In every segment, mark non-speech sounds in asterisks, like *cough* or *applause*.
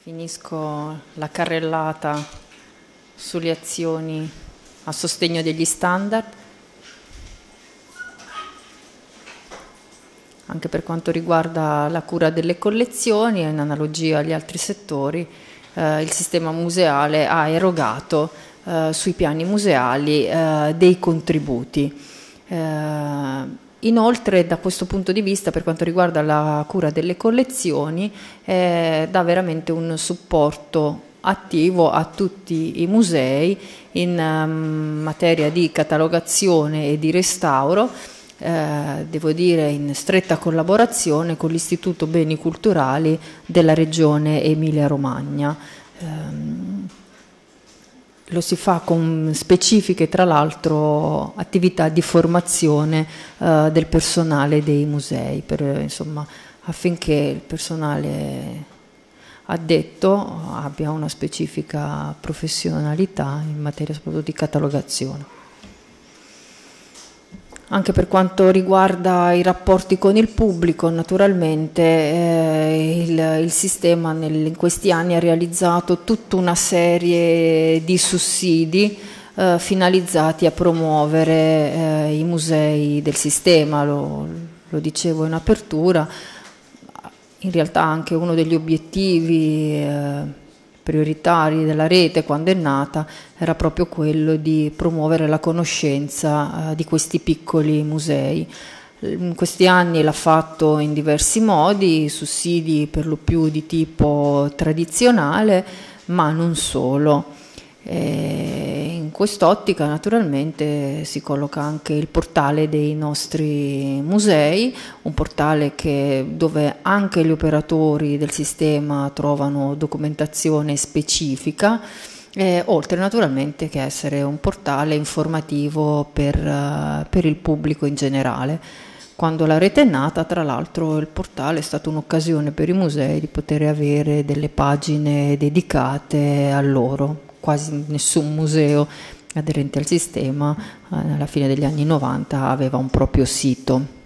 Finisco la carrellata sulle azioni a sostegno degli standard, anche per quanto riguarda la cura delle collezioni, in analogia agli altri settori, eh, il sistema museale ha erogato eh, sui piani museali eh, dei contributi. Eh, Inoltre da questo punto di vista per quanto riguarda la cura delle collezioni eh, dà veramente un supporto attivo a tutti i musei in um, materia di catalogazione e di restauro, eh, devo dire in stretta collaborazione con l'Istituto Beni Culturali della Regione Emilia-Romagna. Um, lo si fa con specifiche, tra l'altro, attività di formazione eh, del personale dei musei, per, insomma, affinché il personale addetto abbia una specifica professionalità in materia soprattutto di catalogazione. Anche per quanto riguarda i rapporti con il pubblico, naturalmente eh, il, il, sistema nel, in questi anni ha realizzato tutta una serie di sussidi eh, finalizzati a promuovere eh, i musei del sistema, lo, lo dicevo in apertura, in realtà anche uno degli obiettivi eh, prioritari della rete quando è nata era proprio quello di promuovere la conoscenza eh, di questi piccoli musei. In questi anni l'ha fatto in diversi modi, sussidi per lo più di tipo tradizionale, ma non solo. E eh, in quest'ottica naturalmente si colloca anche il portale dei nostri musei, un portale che, dove anche gli operatori del sistema trovano documentazione specifica. Eh, oltre naturalmente che essere un portale informativo per, eh, per il pubblico in generale. Quando la rete è nata, tra l'altro, il portale è stata un'occasione per i musei di poter avere delle pagine dedicate a loro quasi nessun museo aderente al sistema eh, alla fine degli anni 90 aveva un proprio sito.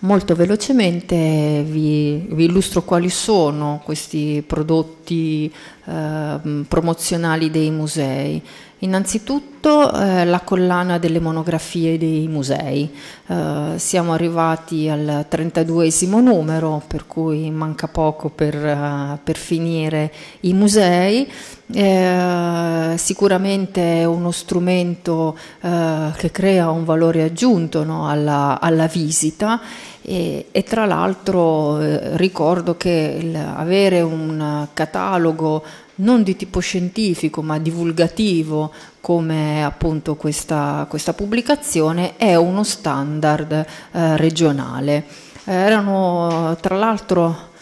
Molto velocemente vi, vi illustro quali sono questi prodotti Ehm, promozionali dei musei. Innanzitutto eh, la collana delle monografie dei musei. Eh, siamo arrivati al 32esimo numero, per cui manca poco per, uh, per finire i musei. Eh, sicuramente è uno strumento eh, che crea un valore aggiunto no, alla, alla visita e, e tra l'altro eh, ricordo che avere un catalogo non di tipo scientifico ma divulgativo come appunto questa, questa pubblicazione è uno standard eh, regionale. Eh, erano tra l'altro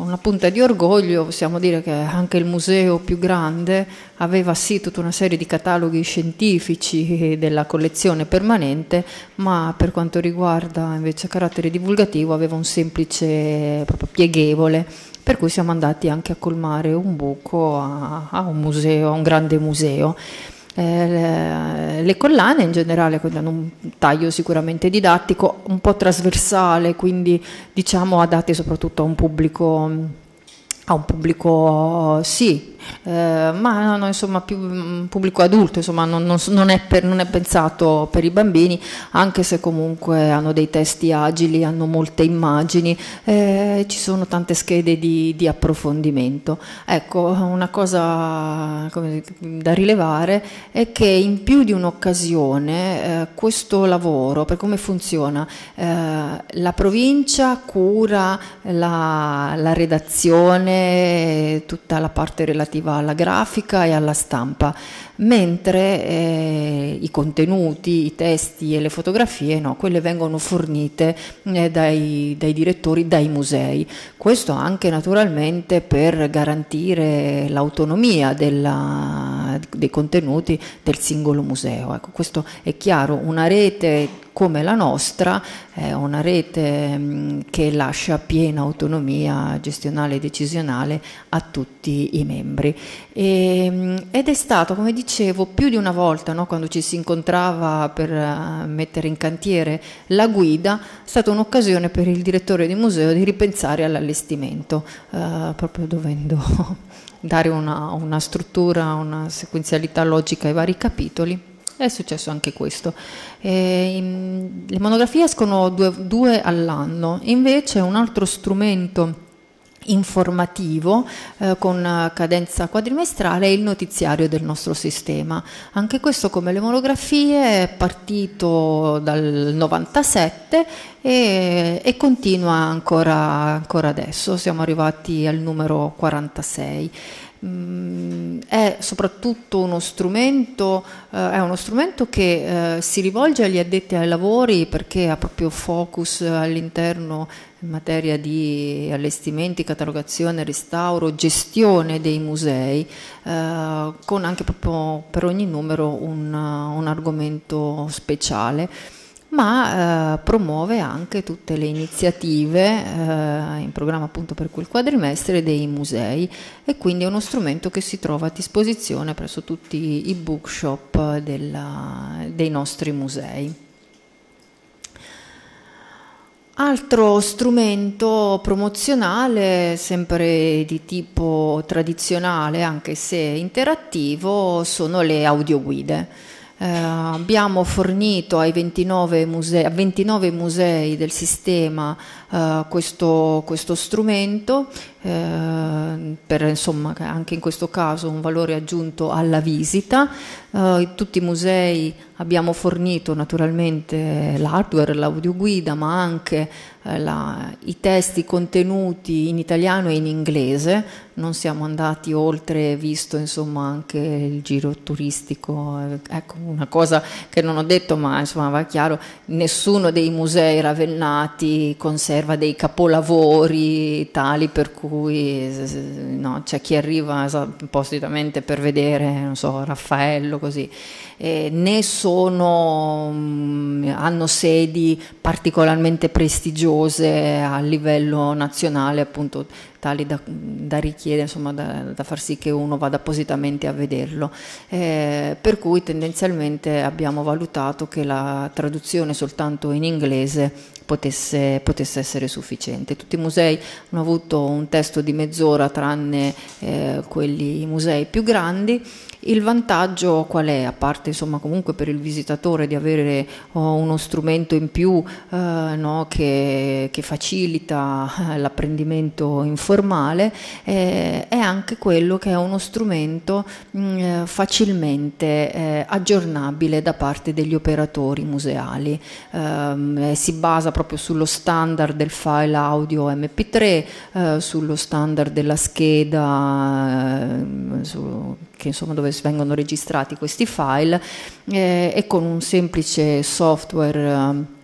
con una punta di orgoglio possiamo dire che anche il museo più grande aveva sì tutta una serie di cataloghi scientifici della collezione permanente, ma per quanto riguarda invece carattere divulgativo aveva un semplice proprio pieghevole, per cui siamo andati anche a colmare un buco a, a un museo, a un grande museo eh, le collane in generale quindi hanno un taglio sicuramente didattico, un po' trasversale, quindi diciamo adatte soprattutto a un pubblico, a un pubblico sì, eh, ma no, no, insomma più mh, mm, pubblico adulto, insomma non, non, non, è per, non, è pensato per i bambini, anche se comunque hanno dei testi agili, hanno molte immagini, eh, ci sono tante schede di, di approfondimento. Ecco, una cosa come, da rilevare è che in più di un'occasione eh, questo lavoro, per come funziona, eh, la provincia cura la, la redazione, tutta la parte relativa relativa alla grafica e alla stampa, mentre eh, i contenuti, i testi e le fotografie, no, quelle vengono fornite eh, dai, dai, direttori, dai musei. Questo anche naturalmente per garantire l'autonomia della eh, dei contenuti del singolo museo. Ecco, questo è chiaro, una rete come la nostra, è una rete mm, che lascia piena autonomia gestionale e decisionale a tutti i membri. E, mm, ed è stato, come dicevo, più di una volta, no, quando ci si incontrava per eh, mettere in cantiere la guida, è stata un'occasione per il direttore di museo di ripensare all'allestimento, uh, proprio dovendo dare una, una struttura, una sequenzialità logica ai vari capitoli è successo anche questo. Eh, le monografie escono due, due all'anno, invece un altro strumento informativo eh, con eh, cadenza quadrimestrale e il notiziario del nostro sistema. Anche questo come le monografie è partito dal 97 e, e continua ancora, ancora adesso, siamo arrivati al numero 46. Mm, è soprattutto uno strumento, eh, uno strumento che eh, si rivolge agli addetti ai lavori perché ha proprio focus all'interno in materia di allestimenti, catalogazione, restauro, gestione dei musei, eh, con anche proprio per ogni numero un, un argomento speciale ma eh, promuove anche tutte le iniziative eh, in programma appunto per quel quadrimestre dei musei e quindi è uno strumento che si trova a disposizione presso tutti i bookshop della, dei nostri musei. Altro strumento promozionale, sempre di tipo tradizionale, anche se interattivo, sono le audioguide. Eh, abbiamo fornito ai 29 musei, a 29 musei del sistema eh, questo, questo, strumento eh, per insomma, anche in questo caso un valore aggiunto alla visita. Eh, in tutti i musei abbiamo fornito naturalmente l'hardware, l'audioguida, ma anche eh, la, i testi contenuti in italiano e in inglese, non siamo andati oltre, visto insomma anche il giro turistico, ecco una cosa che non ho detto ma insomma va chiaro, nessuno dei musei ravennati conserva conserva dei capolavori tali per cui no, c'è chi arriva appositamente per vedere, so, Raffaello così, eh, né sono, mm, hanno sedi particolarmente prestigiose a livello nazionale, appunto tali da, da richiedere, insomma, da, da, far sì che uno vada appositamente a vederlo. Eh, per cui tendenzialmente abbiamo valutato che la traduzione soltanto in inglese potesse, potesse essere sufficiente. Tutti i musei hanno avuto un testo di mezz'ora, tranne eh, quelli, i musei più grandi. Il vantaggio qual è? A parte insomma comunque per il visitatore di avere oh, uno strumento in più eh, no, che, che, facilita eh, l'apprendimento informale, eh, è anche quello che è uno strumento mh, mm, facilmente eh, aggiornabile da parte degli operatori museali. Ehm, eh, si basa proprio sullo standard del file audio MP3, sullo standard della scheda ehm, su, che insomma dove dove vengono registrati questi file eh, e con un semplice software eh,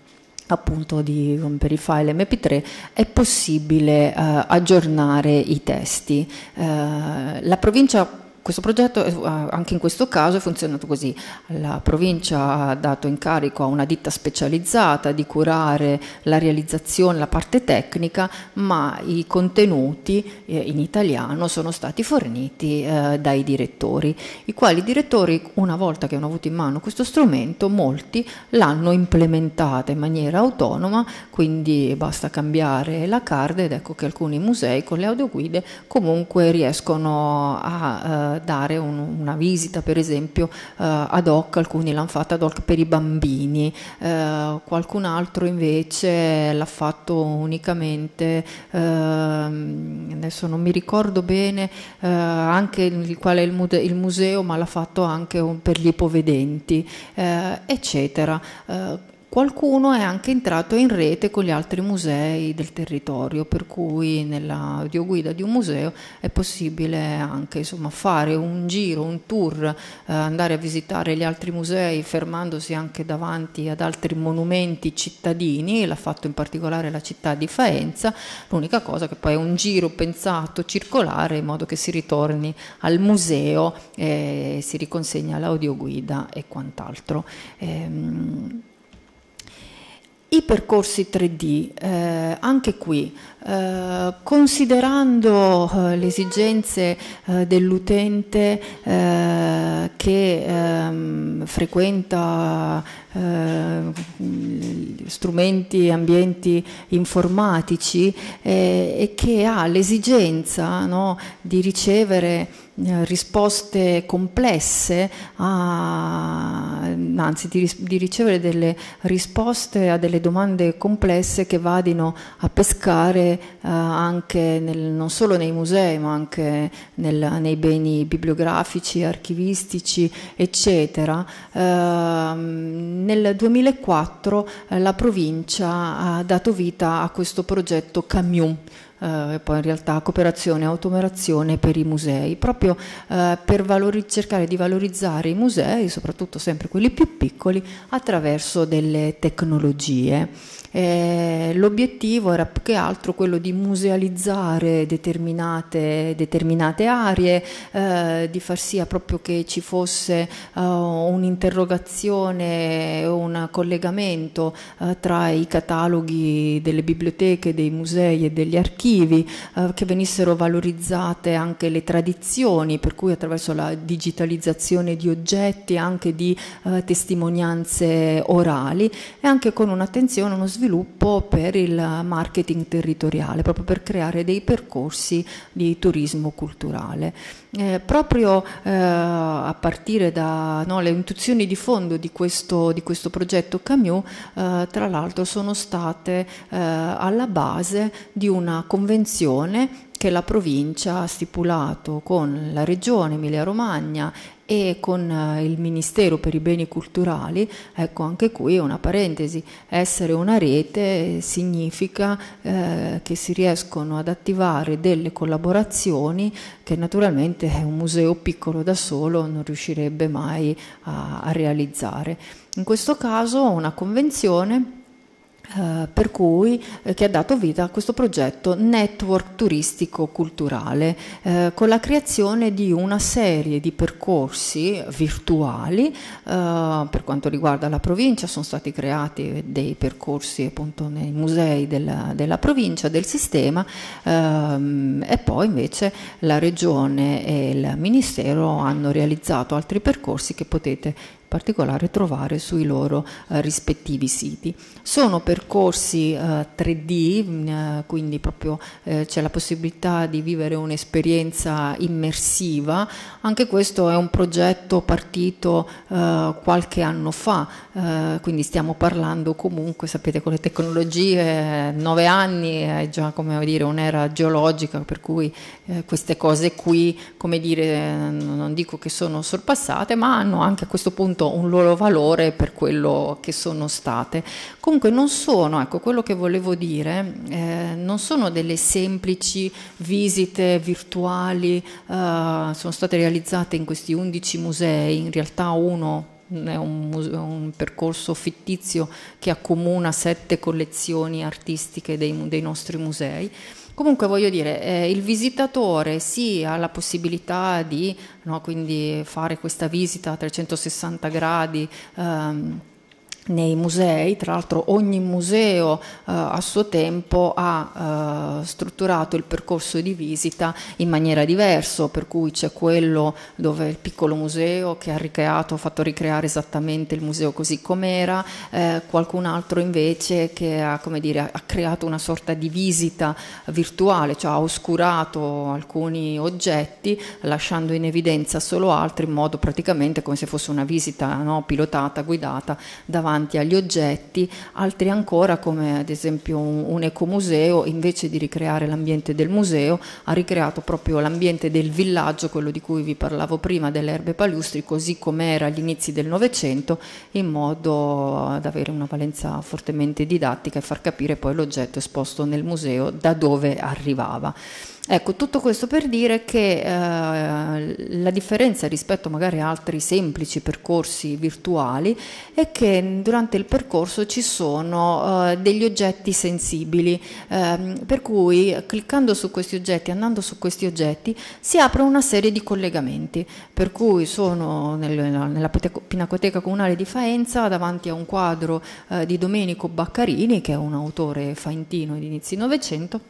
appunto di, per i file mp3 è possibile eh, aggiornare i testi. Eh, la provincia questo progetto eh, anche in questo caso è funzionato così, la provincia ha dato incarico a una ditta specializzata di curare la realizzazione, la parte tecnica, ma i contenuti eh, in italiano sono stati forniti eh, dai direttori, i quali direttori una volta che hanno avuto in mano questo strumento, molti l'hanno implementata in maniera autonoma, quindi basta cambiare la card ed ecco che alcuni musei con le audioguide comunque riescono a dare un, una visita per esempio eh, ad hoc, alcuni l'hanno fatta ad hoc per i bambini, eh, qualcun altro invece l'ha fatto unicamente, ehm, adesso non mi ricordo bene eh, anche il, qual è il, muse- il museo, ma l'ha fatto anche un, per gli ipovedenti, eh, eccetera eh, Qualcuno è anche entrato in rete con gli altri musei del territorio, per cui nella videoguida di un museo è possibile anche insomma, fare un giro, un tour, eh, andare a visitare gli altri musei fermandosi anche davanti ad altri monumenti cittadini, l'ha fatto in particolare la città di Faenza, l'unica cosa che poi è un giro pensato circolare in modo che si ritorni al museo, e si riconsegna l'audioguida e quant'altro. Ehm, i percorsi 3D, eh, anche qui eh, considerando eh, le esigenze eh, dell'utente eh, che ehm, frequenta eh, strumenti e ambienti informatici e che ha l'esigenza no, di ricevere risposte complesse, a, anzi di, di, ricevere delle risposte a delle domande complesse che vadino a pescare eh, anche nel, non solo nei musei ma anche nel, nei beni bibliografici, archivistici eccetera. Ehm, eh, nel 2004 la provincia ha dato vita a questo progetto Camion eh, e poi in realtà cooperazione e automerazione per i musei, proprio eh, per cercare di valorizzare i musei, soprattutto sempre quelli più piccoli, attraverso delle tecnologie. Eh, l'obiettivo era più che altro quello di musealizzare determinate, determinate aree, eh, di far sì proprio che ci fosse eh, un'interrogazione, un collegamento eh, tra i cataloghi delle biblioteche, dei musei e degli archivi archivi, eh, che venissero valorizzate anche le tradizioni, per cui attraverso la digitalizzazione di oggetti, anche di eh, testimonianze orali e anche con un'attenzione, uno sviluppo per il marketing territoriale, proprio per creare dei percorsi di turismo culturale. Eh, proprio eh, a partire dalle no, intuizioni di fondo di questo, di questo progetto Camus, eh, tra l'altro sono state eh, alla base di una convenzione che la provincia ha stipulato con la regione Emilia-Romagna e con eh, il Ministero per i beni culturali, ecco anche qui una parentesi, essere una rete significa eh, che si riescono ad attivare delle collaborazioni che naturalmente un museo piccolo da solo non riuscirebbe mai a, a realizzare. In questo caso una convenzione eh, per cui eh, che ha dato vita a questo progetto network turistico culturale eh, con la creazione di una serie di percorsi virtuali eh, per quanto riguarda la provincia sono stati creati dei percorsi appunto nei musei della, della provincia del sistema ehm, e poi invece la regione e il ministero hanno realizzato altri percorsi che potete particolare trovare sui loro eh, rispettivi siti. Sono percorsi eh, 3D, mm, eh, quindi proprio eh, c'è la possibilità di vivere un'esperienza immersiva. Anche questo è un progetto partito eh, qualche anno fa, eh, quindi stiamo parlando comunque, sapete, con le tecnologie, nove anni è già come dire un'era geologica, per cui queste cose qui, come dire, non dico che sono sorpassate, ma hanno anche a questo punto appunto un loro valore per quello che sono state. Comunque non sono, ecco quello che volevo dire, eh, non sono delle semplici visite virtuali, eh, sono state realizzate in questi 11 musei, in realtà uno mm, è un, un, percorso fittizio che accomuna sette collezioni artistiche dei, dei nostri musei. Comunque voglio dire, eh, il visitatore sì ha la possibilità di no, fare questa visita a 360 gradi. Ehm, nei musei, tra l'altro ogni museo eh, a suo tempo ha eh, strutturato il percorso di visita in maniera diversa, per cui c'è quello dove il piccolo museo che ha ricreato, fatto ricreare esattamente il museo così com'era, eh, qualcun altro invece che ha, dire, ha, creato una sorta di visita virtuale, cioè ha oscurato alcuni oggetti lasciando in evidenza solo altri in modo praticamente come se fosse una visita no, pilotata, guidata davanti davanti agli oggetti, altri ancora come ad esempio un, un ecomuseo, invece di ricreare l'ambiente del museo, ha ricreato proprio l'ambiente del villaggio, quello di cui vi parlavo prima, delle erbe palustri, così come era agli inizi del Novecento, in modo ad avere una valenza fortemente didattica e far capire poi l'oggetto esposto nel museo da dove arrivava. Ecco, tutto questo per dire che eh, la differenza rispetto magari a altri semplici percorsi virtuali è che durante il percorso ci sono eh, degli oggetti sensibili, eh, per cui cliccando su questi oggetti, andando su questi oggetti, si apre una serie di collegamenti, per cui sono nel, nella Pinacoteca Comunale di Faenza davanti a un quadro eh, di Domenico Baccarini, che è un autore faentino di inizi Novecento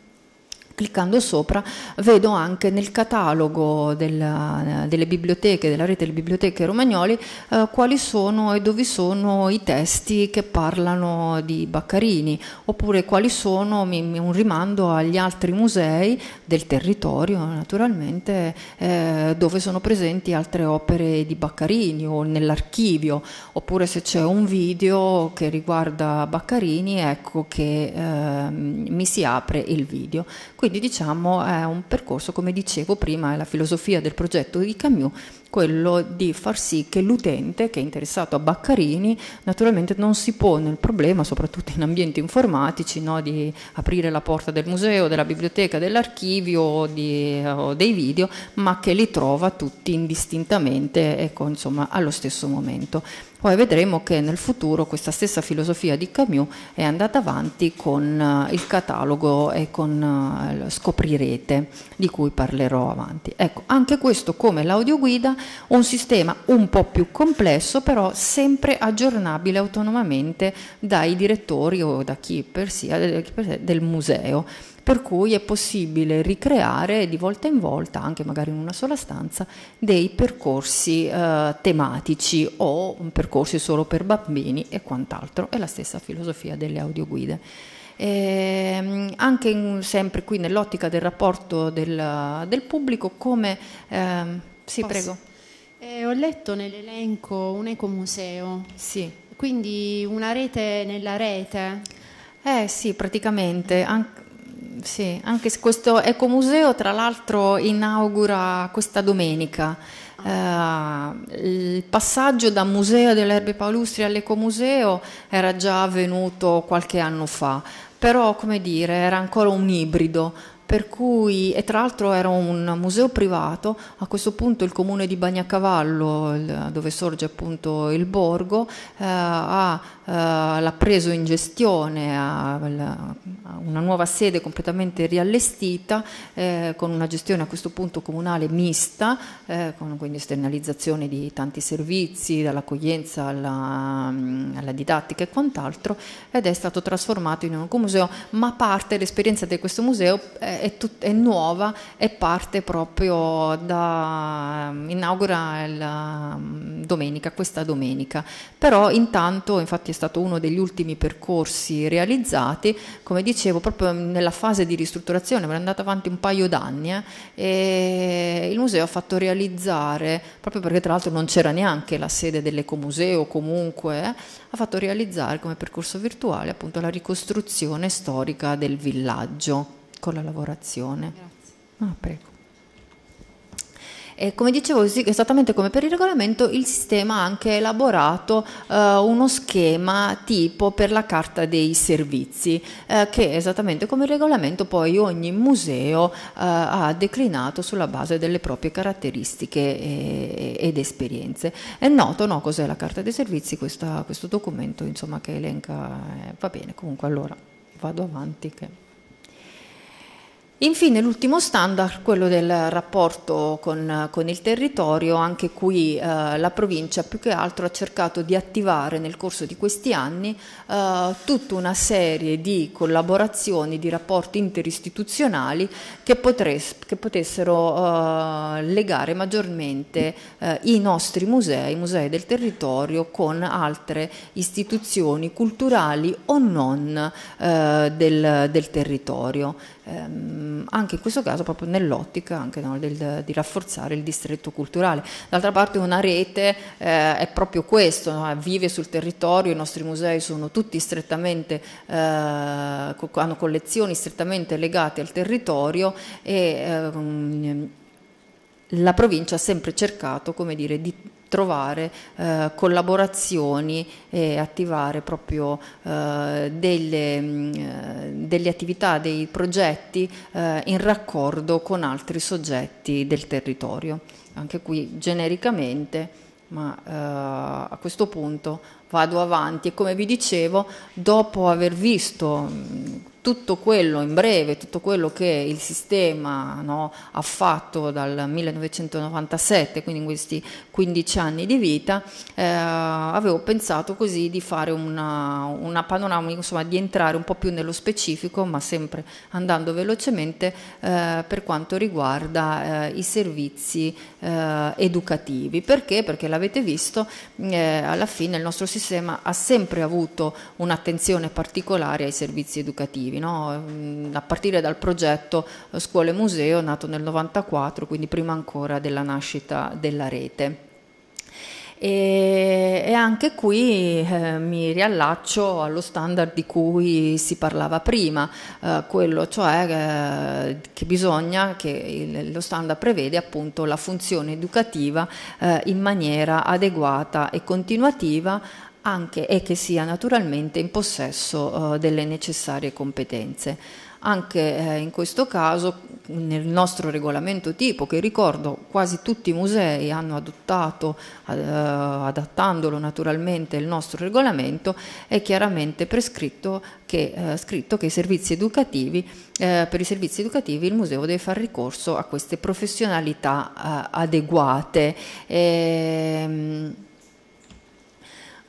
cliccando sopra vedo anche nel catalogo della, delle biblioteche, della rete delle biblioteche romagnoli, eh, quali sono e dove sono i testi che parlano di Baccarini, oppure quali sono, mi, mi, un rimando agli altri musei del territorio naturalmente, eh, dove sono presenti altre opere di Baccarini o nell'archivio, oppure se c'è un video che riguarda Baccarini, ecco che eh, mi si apre il video. Quindi quindi diciamo è un percorso, come dicevo prima, è la filosofia del progetto di Camus quello di far sì che l'utente che è interessato a Baccarini naturalmente non si pone il problema, soprattutto in ambienti informatici, no, di aprire la porta del museo, della biblioteca, dell'archivio o, di, o dei video, ma che li trova tutti indistintamente ecco, insomma, allo stesso momento. Poi vedremo che nel futuro questa stessa filosofia di Camus è andata avanti con eh, il catalogo e con eh, Scoprirete, di cui parlerò avanti. Ecco, anche questo come l'audioguida un sistema un po' più complesso però sempre aggiornabile autonomamente dai direttori o da chi per sia eh, del museo per cui è possibile ricreare di volta in volta, anche magari in una sola stanza, dei percorsi eh, tematici o percorsi solo per bambini e quant'altro. È la stessa filosofia delle audioguide. Eh, anche in, sempre qui nell'ottica del rapporto del, del pubblico, come... Eh, sì, Posso? prego. Eh, ho letto nell'elenco un ecomuseo. Sì. Quindi una rete nella rete. Eh sì, praticamente. An- sì, anche se questo ecomuseo tra l'altro inaugura questa domenica. Uh, il passaggio da museo delle erbe paulustri all'ecomuseo era già avvenuto qualche anno fa, però come dire, era ancora un ibrido, per cui, e tra l'altro era un museo privato, a questo punto il comune di Bagnacavallo, dove sorge appunto il borgo, eh, ha, eh, l'ha preso in gestione, ha, la, una nuova sede completamente riallestita, eh, con una gestione a questo punto comunale mista, eh, con quindi esternalizzazione di tanti servizi, dall'accoglienza alla, mm, alla didattica e quant'altro, ed è stato trasformato in un museo, ma parte dell'esperienza di questo museo eh, è, tut- è nuova e parte proprio da ehm, inaugura la ehm, domenica, questa domenica. Però intanto, infatti è stato uno degli ultimi percorsi realizzati, come dicevo, proprio nella fase di ristrutturazione, è andata avanti un paio d'anni eh, e il museo ha fatto realizzare, proprio perché tra l'altro non c'era neanche la sede dell'ecomuseo comunque, eh, ha fatto realizzare come percorso virtuale appunto la ricostruzione storica del villaggio con la lavorazione. Ah, prego. E come dicevo, esattamente come per il regolamento, il sistema ha anche elaborato eh, uno schema tipo per la carta dei servizi, eh, che esattamente come il regolamento poi ogni museo eh, ha declinato sulla base delle proprie caratteristiche e, ed esperienze. È noto no, cos'è la carta dei servizi, questa, questo documento insomma, che elenca, eh, va bene, comunque allora vado avanti. Che... Infine l'ultimo standard, quello del rapporto con, con il territorio, anche qui eh, la provincia più che altro ha cercato di attivare nel corso di questi anni eh, tutta una serie di collaborazioni, di rapporti interistituzionali che, potres, che potessero eh, legare maggiormente eh, i nostri musei, i musei del territorio, con altre istituzioni culturali o non eh, del, del territorio. Ehm, anche in questo caso proprio nell'ottica anche, no, del, di rafforzare il distretto culturale. D'altra parte una rete eh, è proprio questo, no? Eh, vive sul territorio, i nostri musei sono tutti strettamente, eh, hanno collezioni strettamente legate al territorio e ehm, la provincia ha sempre cercato come dire, di trovare eh, collaborazioni e attivare proprio eh, delle, mh, mm, eh, delle, attività, dei progetti eh, in raccordo con altri soggetti del territorio. Anche qui genericamente, ma eh, a questo punto vado avanti e come vi dicevo, dopo aver visto mh, mm, tutto quello in breve, tutto quello che il sistema no, ha fatto dal 1997, quindi in questi 15 anni di vita, eh, avevo pensato così di fare una, una panoramica, insomma di entrare un po' più nello specifico, ma sempre andando velocemente eh, per quanto riguarda eh, i servizi eh, educativi. Perché? Perché l'avete visto, eh, alla fine il nostro sistema ha sempre avuto un'attenzione particolare ai servizi educativi attivi, no? Ehm, a partire dal progetto eh, Scuole Museo nato nel 94, quindi prima ancora della nascita della rete. E, e, anche qui eh, mi riallaccio allo standard di cui si parlava prima, eh, quello cioè eh, che bisogna, che il, lo standard prevede appunto la funzione educativa eh, in maniera adeguata e continuativa anche e che sia naturalmente in possesso eh, delle necessarie competenze. Anche eh, in questo caso nel nostro regolamento tipo, che ricordo quasi tutti i musei hanno adottato, eh, adattandolo naturalmente il nostro regolamento, è chiaramente prescritto che, eh, scritto che eh, per i servizi educativi il museo deve far ricorso a queste professionalità eh, adeguate. Ehm,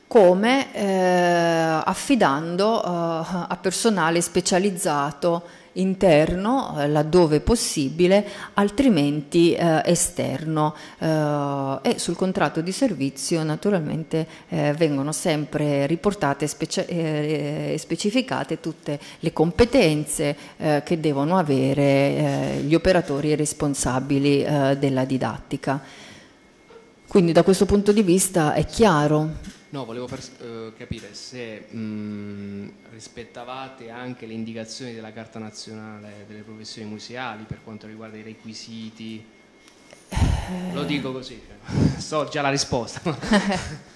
come eh, affidando eh, a personale specializzato interno eh, laddove possibile, altrimenti eh, esterno. Eh, e sul contratto di servizio naturalmente eh, vengono sempre riportate e speci eh, eh, specificate tutte le competenze che devono avere gli operatori responsabili della didattica. Quindi da questo punto di vista è chiaro No, volevo per, eh, capire se mh, mm, rispettavate anche le indicazioni della Carta Nazionale delle Professioni Museali per quanto riguarda i requisiti. Lo dico così, cioè, *laughs* so già la risposta. *laughs*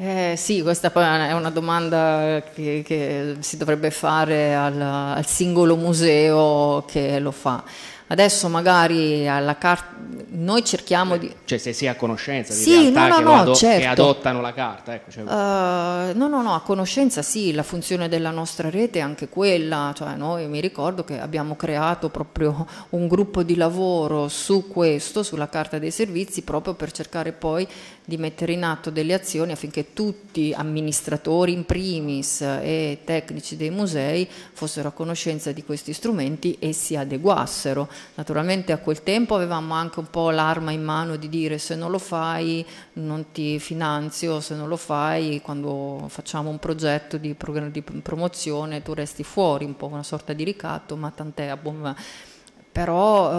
Eh, sì, questa poi è una domanda che, che si dovrebbe fare al, al singolo museo che lo fa. Adesso magari alla carta noi cerchiamo cioè, di... Cioè se si è a conoscenza di sì, realtà no, no, che, no, ado- certo. che, adottano la carta. Ecco, cioè... uh, no, no, no, a conoscenza sì, la funzione della nostra rete è anche quella. Cioè, noi mi ricordo che abbiamo creato proprio un gruppo di lavoro su questo, sulla carta dei servizi, proprio per cercare poi di mettere in atto delle azioni affinché tutti amministratori in primis eh, e tecnici dei musei fossero a conoscenza di questi strumenti e si adeguassero. Naturalmente a quel tempo avevamo anche un po' l'arma in mano di dire se non lo fai non ti finanzio, se non lo fai quando facciamo un progetto di, di promozione tu resti fuori, un po' una sorta di ricatto, ma tant'è a buon però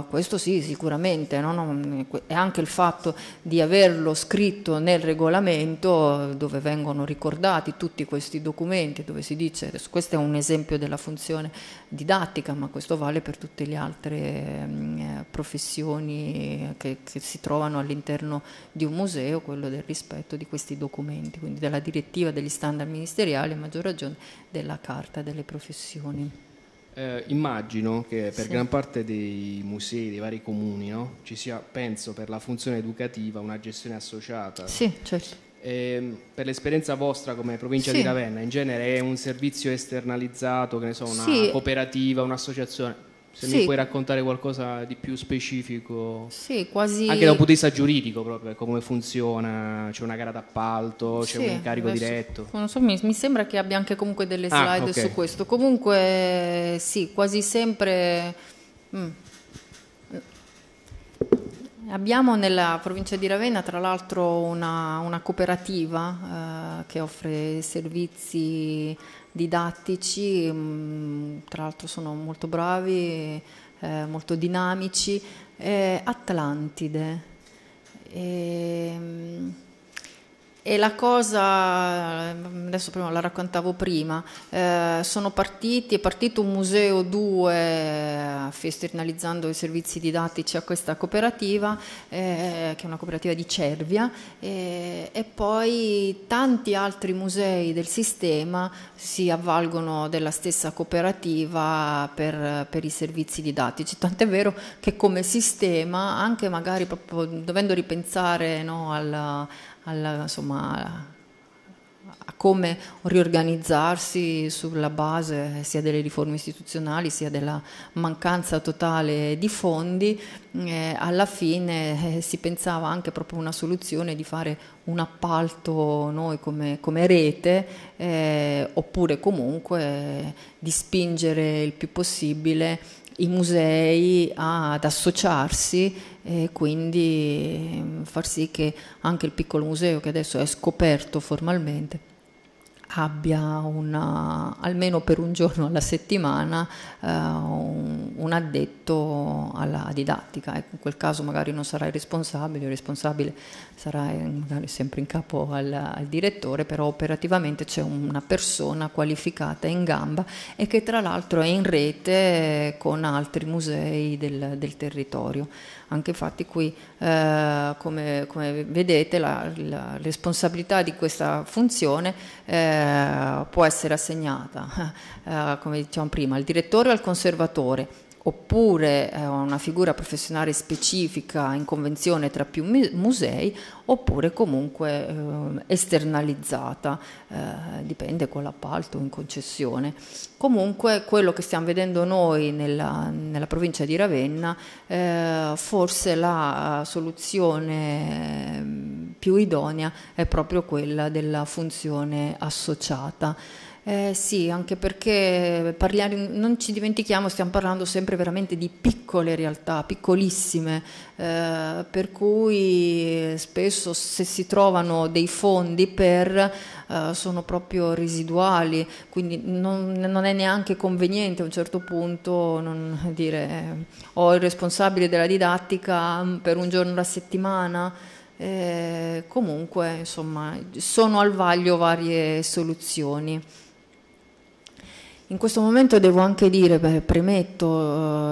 eh, questo sì sicuramente no? No, è anche il fatto di averlo scritto nel regolamento dove vengono ricordati tutti questi documenti dove si dice questo è un esempio della funzione didattica ma questo vale per tutte le altre mm, eh, professioni che, che si trovano all'interno di un museo quello del rispetto di questi documenti quindi della direttiva degli standard ministeriali a maggior ragione della carta delle professioni eh, immagino che per sì. gran parte dei musei, dei vari comuni, no? ci sia, penso, per la funzione educativa una gestione associata. Sì, certo. E ehm, per l'esperienza vostra come provincia sì. di Ravenna, in genere è un servizio esternalizzato, che ne so, una sì. cooperativa, un'associazione? Se sì. mi puoi raccontare qualcosa di più specifico, sì, quasi... anche da un punto di vista giuridico, proprio eh, come funziona, c'è una gara d'appalto, c'è sì, un incarico adesso, diretto. Non so, mi, mi, sembra che abbia anche comunque delle ah, slide ah, okay. su questo. Comunque, sì, quasi sempre. Mm. Abbiamo nella provincia di Ravenna, tra l'altro, una, una cooperativa. Eh, che offre servizi didattici, mm, tra l'altro sono molto bravi, eh, molto dinamici. Eh, Atlantide. E, ehm, e la cosa, adesso prima la raccontavo prima, eh, sono partiti, è partito un museo 2 eh, esternalizzando i servizi didattici a questa cooperativa, eh, che è una cooperativa di Cervia, eh, e poi tanti altri musei del sistema si avvalgono della stessa cooperativa per, per i servizi didattici, tant'è vero che come sistema, anche magari proprio dovendo ripensare no, alla alla, insomma, a come riorganizzarsi sulla base sia delle riforme istituzionali sia della mancanza totale di fondi, eh, alla fine eh, si pensava anche proprio una soluzione di fare un appalto noi come, come rete eh, oppure comunque di spingere il più possibile i musei ad associarsi e quindi mm, far sì che anche il piccolo museo che adesso è scoperto formalmente abbia una, eh, almeno per un giorno alla settimana eh, un, un, addetto alla didattica. Ecco, in quel caso magari non sarà il responsabile, il responsabile sarà eh, magari sempre in capo al, al direttore, però operativamente c'è una persona qualificata in gamba e che tra l'altro è in rete eh, con altri musei del, del territorio. Anche infatti qui, eh, come, come, vedete, la, la, responsabilità di questa funzione eh, eh, può essere assegnata, *laughs* eh, come dicevamo prima, al direttore o al conservatore, oppure eh, una figura professionale specifica in convenzione tra più musei, oppure comunque eh, esternalizzata, eh, dipende con l'appalto o in concessione. Comunque quello che stiamo vedendo noi nella, nella provincia di Ravenna, eh, forse la eh, soluzione mm, più idonea è proprio quella della funzione associata. Eh, sì, anche perché parliamo, non ci dimentichiamo, stiamo parlando sempre veramente di piccole realtà, piccolissime, eh, per cui spesso spesso se si trovano dei fondi per eh, sono proprio residuali, quindi non, non, è neanche conveniente a un certo punto non, dire eh, ho il responsabile della didattica per un giorno alla settimana. Eh, comunque, insomma, sono al vaglio varie soluzioni. In questo momento devo anche dire, beh, premetto,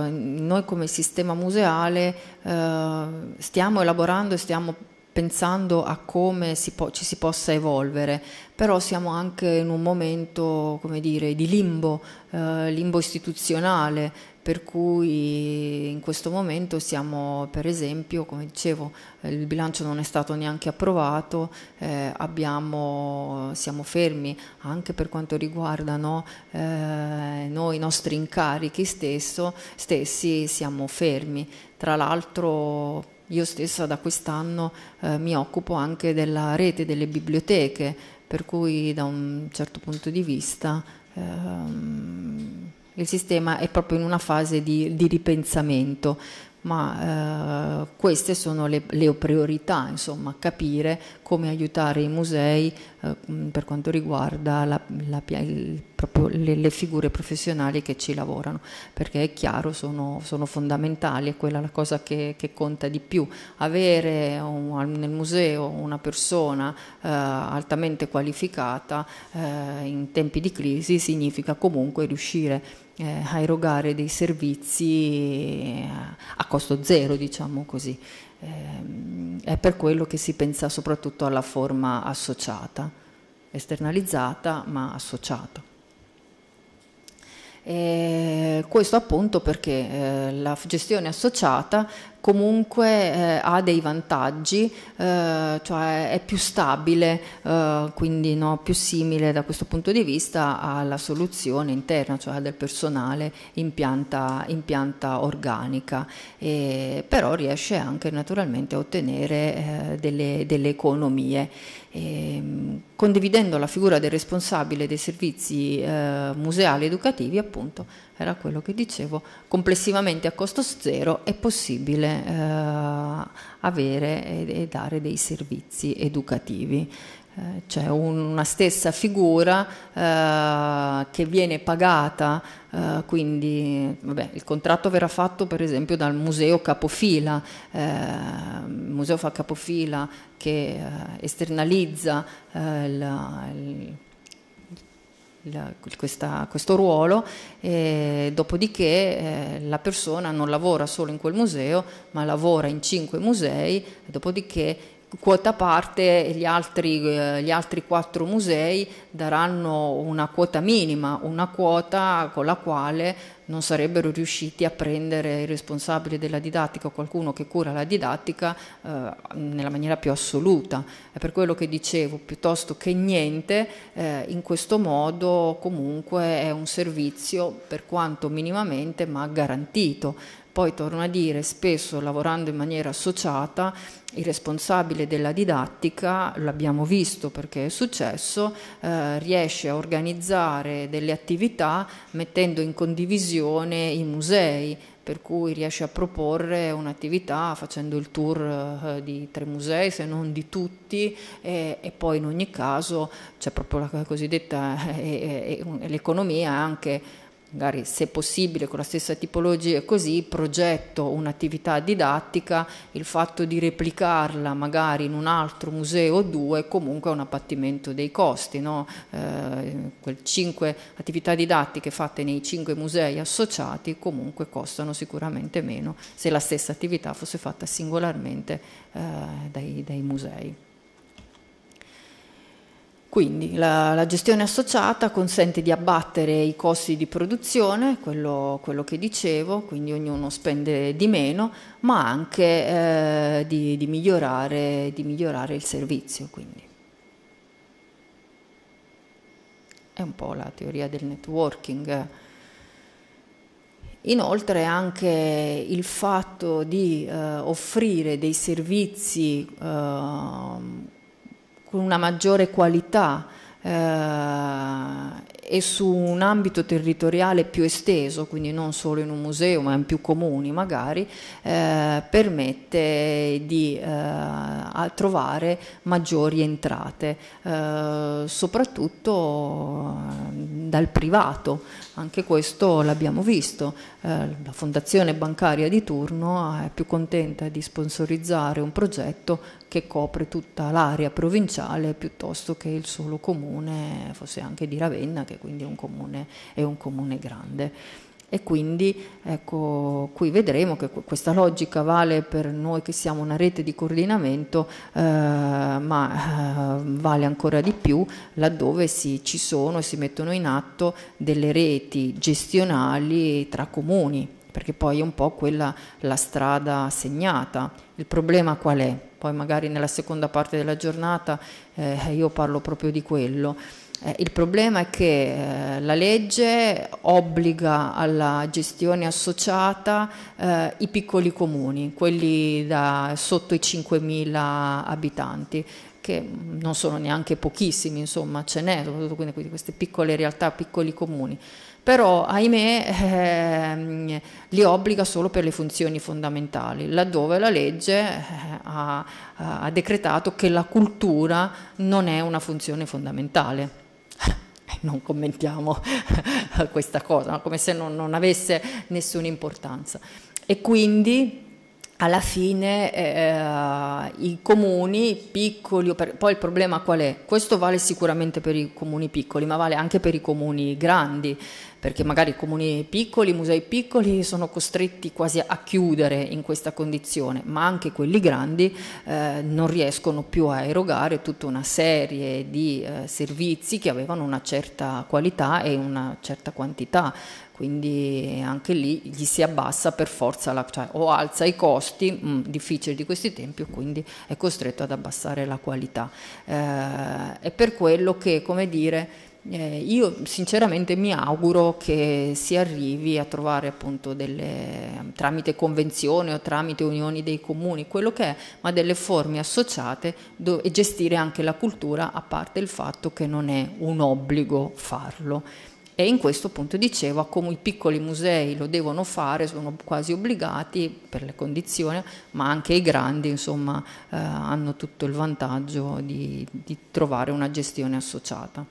eh, noi come sistema museale eh, stiamo elaborando e stiamo pensando a come si po- ci si possa evolvere, però siamo anche in un momento, come dire, di limbo, eh, limbo istituzionale, per cui in questo momento siamo, per esempio, come dicevo, eh, il bilancio non è stato neanche approvato, eh, abbiamo, siamo fermi anche per quanto riguarda no, eh, noi, i nostri incarichi stesso, stessi, siamo fermi. Tra l'altro io stessa da quest'anno eh, mi occupo anche della rete delle biblioteche, per cui da un certo punto di vista ehm, il sistema è proprio in una fase di, di ripensamento ma eh, queste sono le, le, priorità, insomma, capire come aiutare i musei eh, mm, per quanto riguarda la, la, il, le, le, figure professionali che ci lavorano, perché è chiaro, sono, sono fondamentali, è quella la cosa che, che conta di più. Avere un, nel museo una persona eh, altamente qualificata eh, in tempi di crisi significa comunque riuscire a eh, a erogare dei servizi eh, a costo zero, diciamo così. Eh, è per quello che si pensa soprattutto alla forma associata, esternalizzata ma associata. E eh, questo appunto perché eh, la gestione associata comunque eh, ha dei vantaggi, eh, cioè è più stabile, eh, quindi no, più simile da questo punto di vista alla soluzione interna, cioè del personale in pianta, in pianta organica, e, però riesce anche naturalmente a ottenere eh, delle, delle, economie. E, ehm, condividendo la figura del responsabile dei servizi eh, museali educativi appunto era quello che dicevo, complessivamente a costo zero è possibile eh, avere e, e, dare dei servizi educativi. Eh, c'è una stessa figura eh, che viene pagata, eh, quindi vabbè, il contratto verrà fatto per esempio dal museo capofila, il eh, museo fa capofila che esternalizza il, il il, questa, questo ruolo e dopodiché eh, la persona non lavora solo in quel museo ma lavora in cinque musei dopodiché quota parte gli altri, eh, gli altri, quattro musei daranno una quota minima, una quota con la quale non sarebbero riusciti a prendere il responsabile della didattica o qualcuno che cura la didattica eh, nella maniera più assoluta. È per quello che dicevo, piuttosto che niente, eh, in questo modo comunque è un servizio per quanto minimamente ma garantito. Poi torno a dire, spesso lavorando in maniera associata, il responsabile della didattica, l'abbiamo visto perché è successo, eh, riesce a organizzare delle attività mettendo in condivisione i musei, per cui riesce a proporre un'attività facendo il tour eh, di tre musei, se non di tutti, e, e poi in ogni caso c'è proprio la cosiddetta *laughs* e, e, l'economia anche magari se possibile con la stessa tipologia così progetto un'attività didattica, il fatto di replicarla magari in un altro museo o due comunque è un abbattimento dei costi, no? eh, quel attività didattiche fatte nei cinque musei associati comunque costano sicuramente meno se la stessa attività fosse fatta singolarmente eh, dai, dai musei. Quindi la, la, gestione associata consente di abbattere i costi di produzione, quello, quello che dicevo, quindi ognuno spende di meno, ma anche eh, di, di, migliorare, di, migliorare, il servizio. Quindi. È un po' la teoria del networking. Inoltre anche il fatto di eh, offrire dei servizi eh, con una maggiore qualità eh, e su un ambito territoriale più esteso, quindi non solo in un museo ma in più comuni magari, eh, permette di eh, trovare maggiori entrate, eh, soprattutto eh, dal privato, anche questo l'abbiamo visto, eh, la fondazione bancaria di turno è più contenta di sponsorizzare un progetto che copre tutta l'area provinciale piuttosto che il solo comune, forse anche di Ravenna, che quindi è un comune, è un comune grande. E quindi ecco, qui vedremo che questa logica vale per noi che siamo una rete di coordinamento, eh, ma eh, vale ancora di più laddove si, ci sono e si mettono in atto delle reti gestionali tra comuni, perché poi è un po' quella la strada segnata. Il problema qual è? poi magari nella seconda parte della giornata eh, io parlo proprio di quello. Eh, il problema è che eh, la legge obbliga alla gestione associata eh, i piccoli comuni, quelli da sotto i 5.000 abitanti che non sono neanche pochissimi, insomma, ce n'è, soprattutto quindi queste piccole realtà, piccoli comuni però ahimè eh, li obbliga solo per le funzioni fondamentali, laddove la legge eh, ha, ha decretato che la cultura non è una funzione fondamentale *laughs* non commentiamo *laughs* questa cosa, come se non, non, avesse nessuna importanza. E quindi alla fine eh, eh i comuni piccoli, poi il problema qual è? Questo vale sicuramente per i comuni piccoli, ma vale anche per i comuni grandi, perché magari comuni piccoli, musei piccoli sono costretti quasi a chiudere in questa condizione, ma anche quelli grandi eh, non riescono più a erogare tutta una serie di eh, servizi che avevano una certa qualità e una certa quantità quindi anche lì gli si abbassa per forza la, cioè, o alza i costi, mh, mm, difficile di questi tempi, quindi è costretto ad abbassare la qualità. Eh, è per quello che, come dire, eh, io sinceramente mi auguro che si arrivi a trovare appunto delle, tramite convenzione o tramite unioni dei comuni, quello che è, ma delle forme associate do, e gestire anche la cultura a parte il fatto che non è un obbligo farlo. E in questo appunto dicevo, come i piccoli musei lo devono fare, sono quasi obbligati per le condizioni, ma anche i grandi insomma eh, hanno tutto il vantaggio di, di trovare una gestione associata.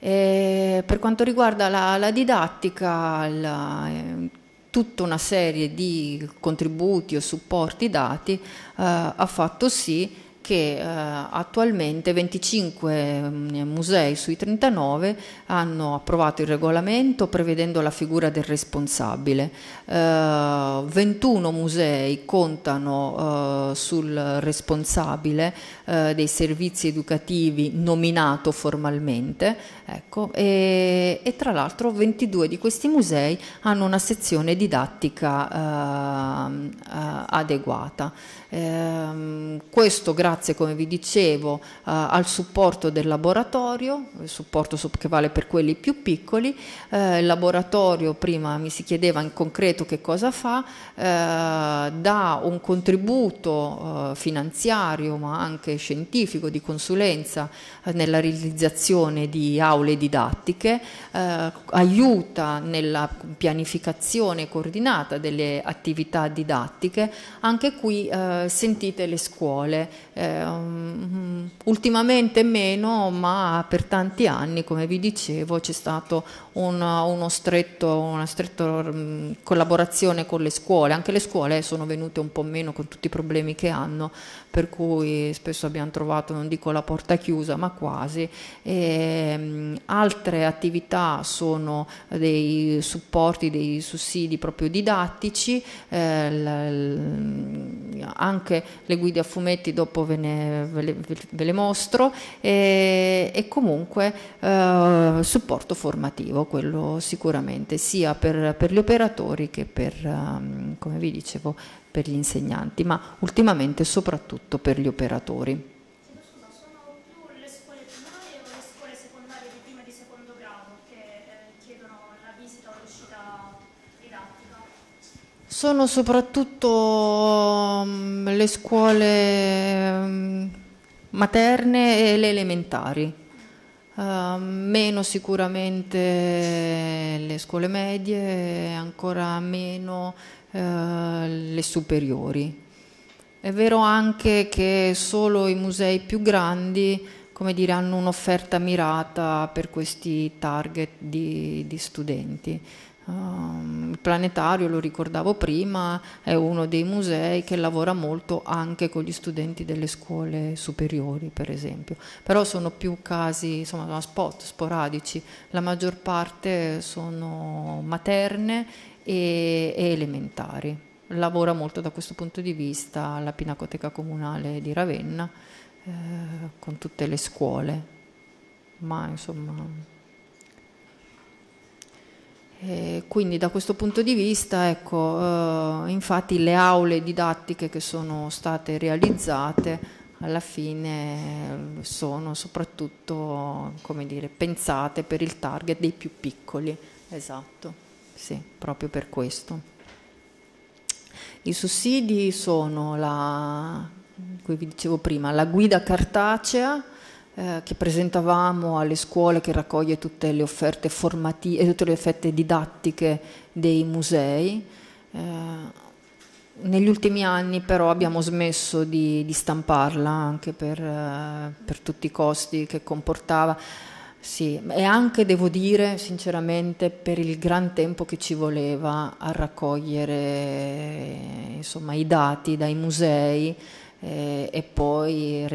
E eh, per quanto riguarda la, la didattica, la, eh, tutta una serie di contributi o supporti dati eh, ha fatto sì che eh, attualmente 25 mm, musei sui 39 hanno approvato il regolamento prevedendo la figura del responsabile. Eh, 21 musei contano eh, sul responsabile eh, dei servizi educativi nominato formalmente ecco, e, e, tra l'altro 22 di questi musei hanno una sezione didattica ehm, eh, adeguata. Eh, questo grazie, come vi dicevo, eh, al supporto del laboratorio, il supporto che vale per quelli più piccoli. Eh, il laboratorio, prima mi si chiedeva in concreto che cosa fa, eh, dà un contributo eh, finanziario ma anche scientifico di consulenza eh, nella realizzazione di aule didattiche, aiuta nella pianificazione coordinata delle attività didattiche, anche qui eh, eh, sentite le scuole. Eh, mm, ultimamente meno, ma per tanti anni, come vi dicevo, c'è stata un, una stretta mm, collaborazione con le scuole. Anche le scuole sono venute un po' meno con tutti i problemi che hanno, per cui spesso abbiamo trovato, non dico la porta chiusa, ma quasi. E, mm, altre attività sono dei supporti, dei sussidi proprio didattici. Eh, l, l, anche le guide a fumetti, dopo ve, ne, ve, le, ve le, mostro, e, e comunque eh, supporto formativo, quello sicuramente, sia per, per gli operatori che per, ehm, come vi dicevo, per gli insegnanti, ma ultimamente soprattutto per gli operatori. Sono soprattutto mm, le scuole mm, materne e le elementari, eh, meno sicuramente le scuole medie, ancora meno eh, le superiori. È vero anche che solo i musei più grandi come dire, hanno un'offerta mirata per questi target di, di studenti. Um, il planetario, lo ricordavo prima, è uno dei musei che lavora molto anche con gli studenti delle scuole superiori, per esempio. Però sono più casi, insomma, spot, sporadici. La maggior parte sono materne e, e elementari. Lavora molto da questo punto di vista la Pinacoteca Comunale di Ravenna eh, con tutte le scuole. Ma insomma e quindi da questo punto di vista, ecco, eh, infatti le aule didattiche che sono state realizzate alla fine sono soprattutto dire, pensate per il target dei più piccoli, esatto, sì, proprio per questo. I sussidi sono la, come vi dicevo prima, la guida cartacea eh, che presentavamo alle scuole che raccoglie tutte le offerte formative, e eh, tutte le offerte didattiche dei musei. Eh, negli ultimi anni però abbiamo smesso di, di stamparla anche per, eh, per, tutti i costi che comportava. Sì, e anche devo dire sinceramente per il gran tempo che ci voleva a raccogliere insomma, i dati dai musei, eh, e poi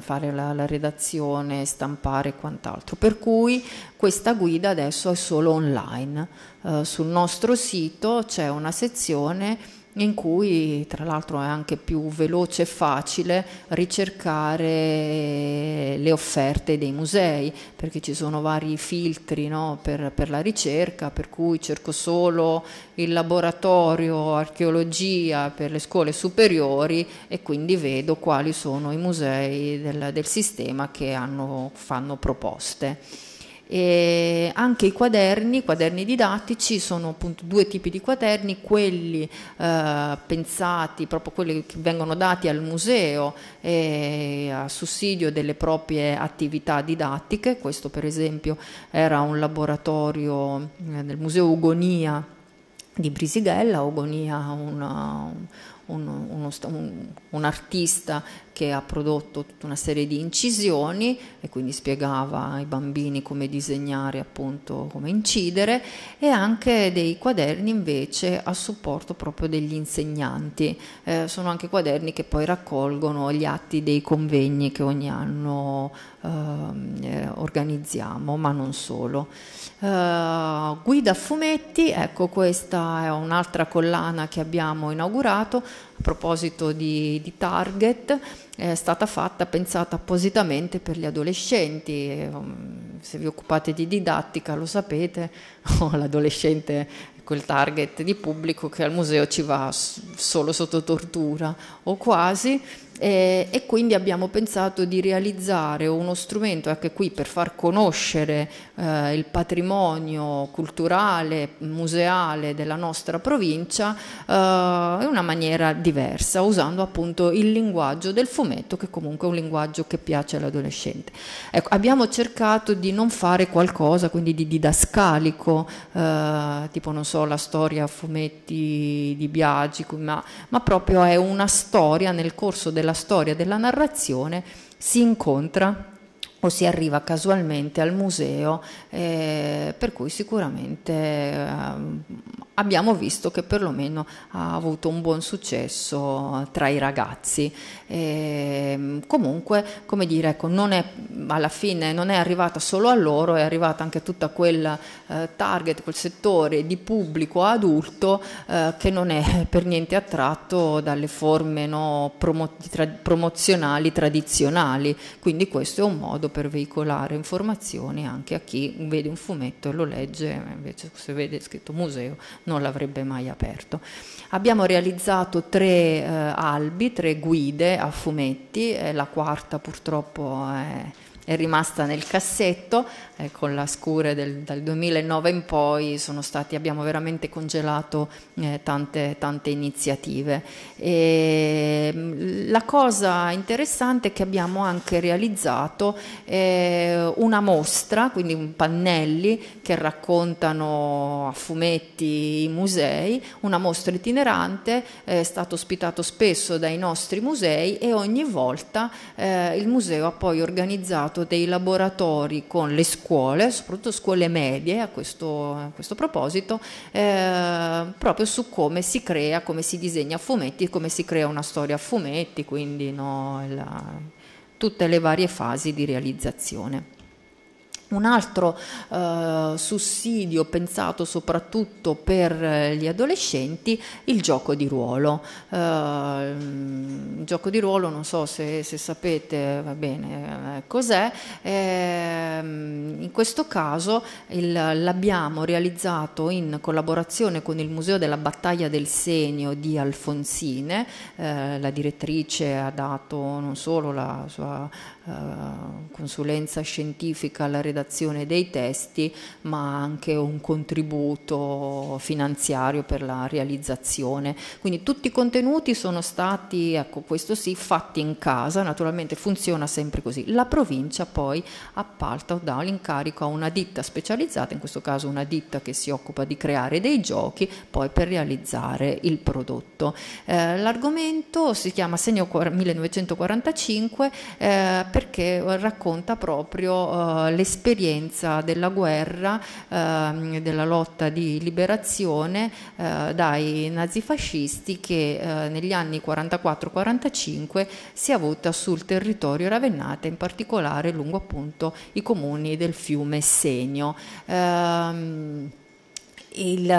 fare la, la, redazione, stampare e quant'altro. Per cui questa guida adesso è solo online. Eh, sul nostro sito c'è una sezione in cui tra l'altro è anche più veloce e facile ricercare le offerte dei musei, perché ci sono vari filtri no, per, per, la ricerca, per cui cerco solo il laboratorio archeologia per le scuole superiori e quindi vedo quali sono i musei del, del sistema che hanno, fanno proposte. E anche i quaderni, quaderni didattici, sono appunto due tipi di quaderni, quelli eh, pensati, proprio quelli che vengono dati al museo eh, a sussidio delle proprie attività didattiche, questo per esempio era un laboratorio eh, del museo Ugonia di Brisighella, Ugonia una, un, uno, un, un, artista che ha prodotto tutta una serie di incisioni e quindi spiegava ai bambini come disegnare, appunto come incidere, e anche dei quaderni invece a supporto proprio degli insegnanti. Eh, sono anche quaderni che poi raccolgono gli atti dei convegni che ogni anno ehm, eh, organizziamo, ma non solo. Eh, guida fumetti, ecco questa è un'altra collana che abbiamo inaugurato a proposito di, di target è stata fatta, pensata appositamente per gli adolescenti. Um, se vi occupate di didattica lo sapete, *laughs* oh, l'adolescente è quel target di pubblico che al museo ci va solo sotto tortura o quasi e, eh, e, quindi abbiamo pensato di realizzare uno strumento anche qui per far conoscere eh, il patrimonio culturale, museale della nostra provincia eh, in una maniera diversa, usando appunto il linguaggio del fumetto che comunque è un linguaggio che piace all'adolescente. Ecco, abbiamo cercato di non fare qualcosa quindi di didascalico, eh, tipo non so la storia a fumetti di Biagi, ma, ma proprio è una storia nel corso della della storia, della narrazione, si incontra o si arriva casualmente al museo, eh, per cui sicuramente eh, abbiamo visto che perlomeno ha avuto un buon successo tra i ragazzi. E, ehm, comunque, come dire, ecco, non è, alla fine non è arrivata solo a loro, è arrivata anche a tutta quel eh, target, quel settore di pubblico adulto eh, che non è *laughs* per niente attratto dalle forme no, promo- tra- promozionali tradizionali, quindi questo è un modo modo per veicolare informazioni anche a chi vede un fumetto e lo legge, eh, invece se vede scritto museo non l'avrebbe mai aperto. Abbiamo realizzato tre eh, albi, tre guide a fumetti, eh, la quarta purtroppo è è rimasta nel cassetto, eh, con la scure del, dal 2009 in poi sono stati, abbiamo veramente congelato eh, tante, tante, iniziative. E mm, la cosa interessante è che abbiamo anche realizzato eh, una mostra, quindi un pannelli che raccontano a fumetti i musei, una mostra itinerante, eh, è stato ospitato spesso dai nostri musei e ogni volta eh, il museo ha poi organizzato fatto dei laboratori con le scuole, soprattutto scuole medie a questo, a questo proposito, eh, proprio su come si crea, come si disegna fumetti, come si crea una storia a fumetti, quindi no, la, tutte le varie fasi di realizzazione. Un altro eh, sussidio pensato soprattutto per eh, gli adolescenti, il gioco di ruolo. Eh, il gioco di ruolo, non so se, se sapete va bene eh, cos'è, ehm, in questo caso il, l'abbiamo realizzato in collaborazione con il Museo della Battaglia del Senio di Alfonsine, eh, la direttrice ha dato non solo la sua eh, consulenza scientifica alla redazione dei testi, ma anche un contributo finanziario per la realizzazione. Quindi tutti i contenuti sono stati, ecco questo sì, fatti in casa, naturalmente funziona sempre così. La provincia poi appalta o dà l'incarico a una ditta specializzata, in questo caso una ditta che si occupa di creare dei giochi, poi per realizzare il prodotto. Eh, l'argomento si chiama Segno 1945. Eh, perché eh, racconta proprio eh, l'esperienza della guerra, eh, della lotta di liberazione eh, dai nazifascisti che eh, negli anni 44-45 si è avuta sul territorio ravennate, in particolare lungo appunto i comuni del fiume Segno. Ehm, il, eh,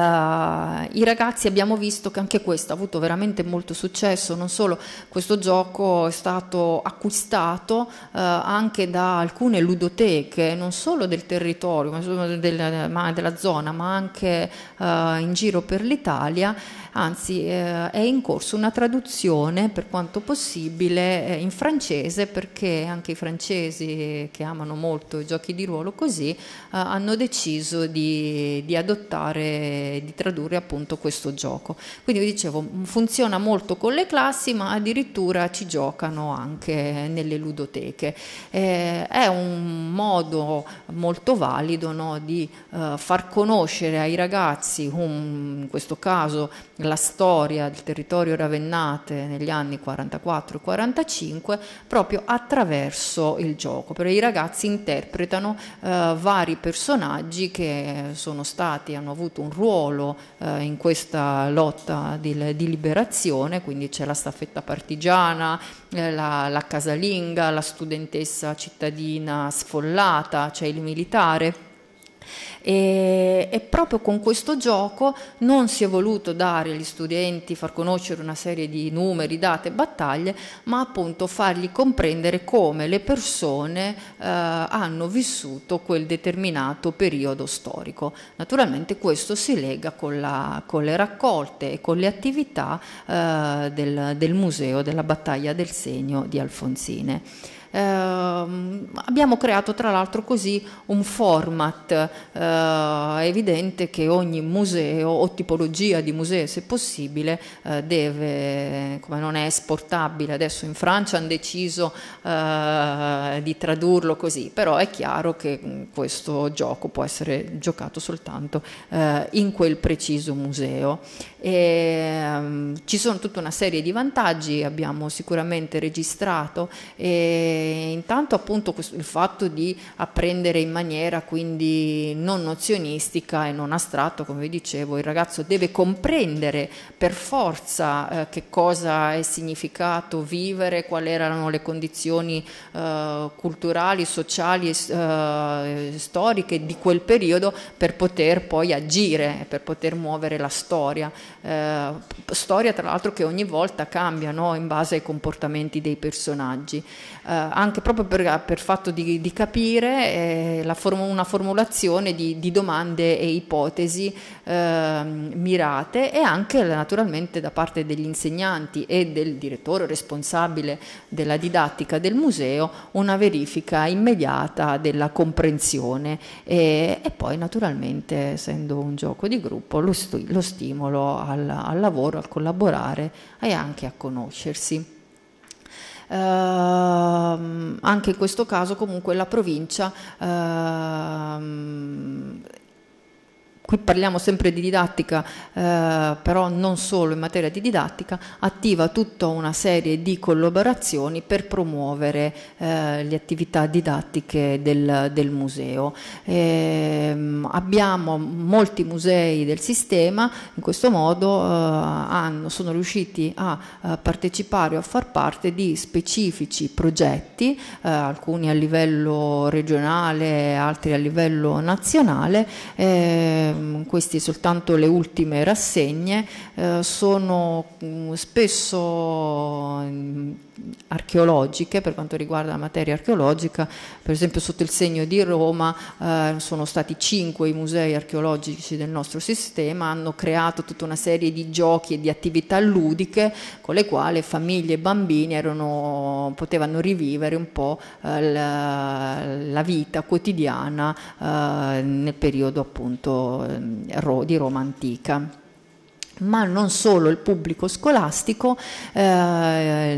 I ragazzi abbiamo visto che anche questo ha avuto veramente molto successo, non solo questo gioco è stato acquistato eh, anche da alcune ludoteche, non solo del territorio, ma, del, ma della zona, ma anche eh, in giro per l'Italia, anzi eh, è in corso una traduzione per quanto possibile eh, in francese perché anche i francesi che amano molto i giochi di ruolo così eh, hanno deciso di, di adottare fare, di tradurre appunto questo gioco. Quindi vi dicevo, funziona molto con le classi, ma addirittura ci giocano anche nelle ludoteche. Eh, è un modo molto valido no, di eh, far conoscere ai ragazzi, un, um, in questo caso, la storia del territorio ravennate negli anni 44 e 45 proprio attraverso il gioco, perché i ragazzi interpretano eh, vari personaggi che sono stati, hanno avuto avuto un ruolo eh, in questa lotta di, di liberazione, quindi c'è la staffetta partigiana, eh, la, la casalinga, la studentessa cittadina sfollata, c'è il militare e, e proprio con questo gioco non si è voluto dare agli studenti, far conoscere una serie di numeri, date, e battaglie, ma appunto fargli comprendere come le persone eh, hanno vissuto quel determinato periodo storico. Naturalmente questo si lega con, la, con le raccolte e con le attività eh, del, del Museo della Battaglia del Segno di Alfonsine. Eh, abbiamo creato tra l'altro così un format, eh, evidente che ogni museo o tipologia di museo se possibile eh, deve, come non è esportabile, adesso in Francia hanno deciso eh, di tradurlo così, però è chiaro che mm, questo gioco può essere giocato soltanto eh, in quel preciso museo. E, um, ci sono tutta una serie di vantaggi, abbiamo sicuramente registrato, e intanto appunto questo, il fatto di apprendere in maniera quindi non nozionistica e non astratta, come vi dicevo, il ragazzo deve comprendere per forza eh, che cosa è significato vivere, quali erano le condizioni eh, culturali, sociali e eh, storiche di quel periodo per poter poi agire, per poter muovere la storia eh, storia tra l'altro che ogni volta cambia no? in base ai comportamenti dei personaggi, eh, anche proprio per, per fatto di, di capire eh, form- una formulazione di, di, domande e ipotesi ehm, mirate e anche eh, naturalmente da parte degli insegnanti e del direttore responsabile della didattica del museo una verifica immediata della comprensione e, e poi naturalmente essendo un gioco di gruppo lo, sti- lo stimolo a al, al lavoro, a collaborare e anche a conoscersi. Eh, anche in questo caso comunque la provincia eh, qui parliamo sempre di didattica, eh, però non solo in materia di didattica, attiva tutta una serie di collaborazioni per promuovere eh, le attività didattiche del, del museo. E, ehm, abbiamo molti musei del sistema, in questo modo eh, hanno, sono riusciti a, a partecipare o a far parte di specifici progetti, eh, alcuni a livello regionale, altri a livello nazionale ehm, Ehm, queste soltanto le ultime rassegne, eh, sono mm, spesso mm, archeologiche per quanto riguarda la materia archeologica, per esempio sotto il segno di Roma eh, sono stati cinque i musei archeologici del nostro sistema, hanno creato tutta una serie di giochi e di attività ludiche con le quali famiglie e bambini erano, potevano rivivere un po' eh, la, la vita quotidiana eh, nel periodo appunto eh, di Roma antica ma non solo il pubblico scolastico, eh,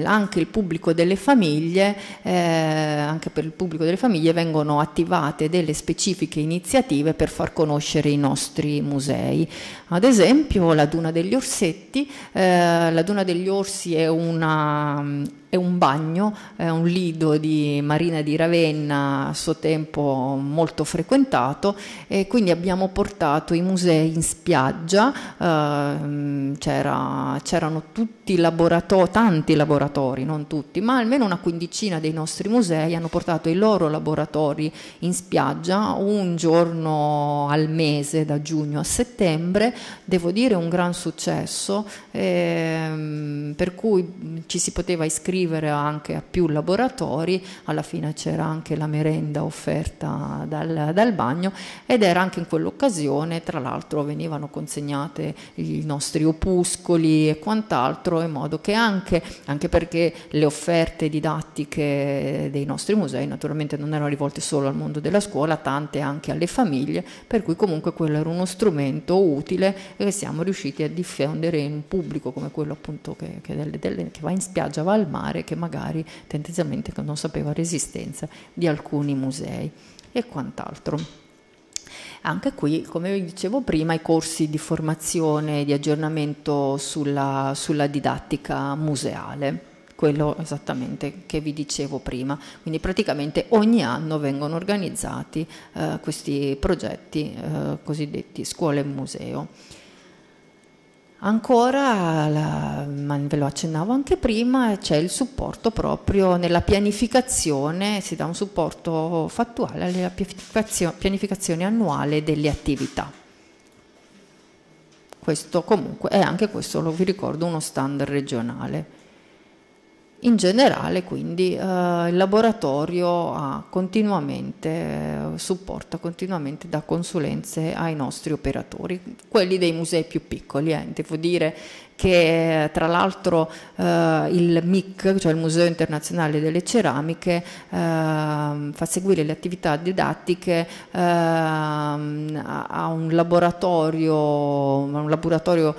anche il pubblico delle famiglie, eh, anche per il pubblico delle famiglie vengono attivate delle specifiche iniziative per far conoscere i nostri musei. Ad esempio la Duna degli Orsetti, eh, la Duna degli Orsi è una è un bagno, è un lido di Marina di Ravenna, a suo tempo molto frequentato e quindi abbiamo portato i musei in spiaggia eh, Ehm, c'era, c'erano tutti laboratori, tanti laboratori, non tutti, ma almeno una quindicina dei nostri musei hanno portato i loro laboratori in spiaggia un giorno al mese, da giugno a settembre, devo dire un gran successo, ehm, per cui ci si poteva iscrivere anche a più laboratori, alla fine c'era anche la merenda offerta dal, dal bagno ed era anche in quell'occasione, tra l'altro venivano consegnate il nostro nostri opuscoli e quant'altro, in modo che anche, anche perché le offerte didattiche dei nostri musei naturalmente non erano rivolte solo al mondo della scuola, tante anche alle famiglie, per cui comunque quello era uno strumento utile che siamo riusciti a diffondere in un pubblico come quello appunto che, che, delle, delle, che va in spiaggia, va al mare, che magari tendenzialmente non sapeva l'esistenza di alcuni musei e quant'altro. Anche qui, come vi dicevo prima, i corsi di formazione e di aggiornamento sulla, sulla didattica museale quello esattamente che vi dicevo prima. Quindi praticamente ogni anno vengono organizzati eh, questi progetti eh, cosiddetti scuole e museo. Ancora, la, ma ve lo accennavo anche prima, c'è il supporto proprio nella pianificazione, si dà un supporto fattuale alla pianificazione annuale delle attività. Questo comunque è anche questo, lo vi ricordo, uno standard regionale. In generale quindi eh, il laboratorio ha continuamente, supporta continuamente da consulenze ai nostri operatori, quelli dei musei più piccoli. Eh. Devo dire che tra l'altro eh, il MIC, cioè il Museo Internazionale delle Ceramiche, ehm, fa seguire le attività didattiche ehm, a un laboratorio, un laboratorio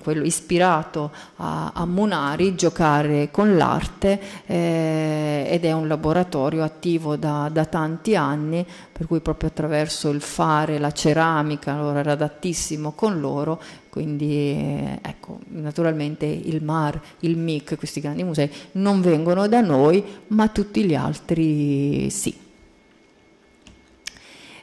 quello ispirato a, a Munari, giocare con l'arte eh, ed è un laboratorio attivo da, da, tanti anni, per cui proprio attraverso il fare la ceramica, allora era adattissimo con loro, quindi eh, ecco, naturalmente il MAR, il MIC, questi grandi musei non vengono da noi, ma tutti gli altri sì.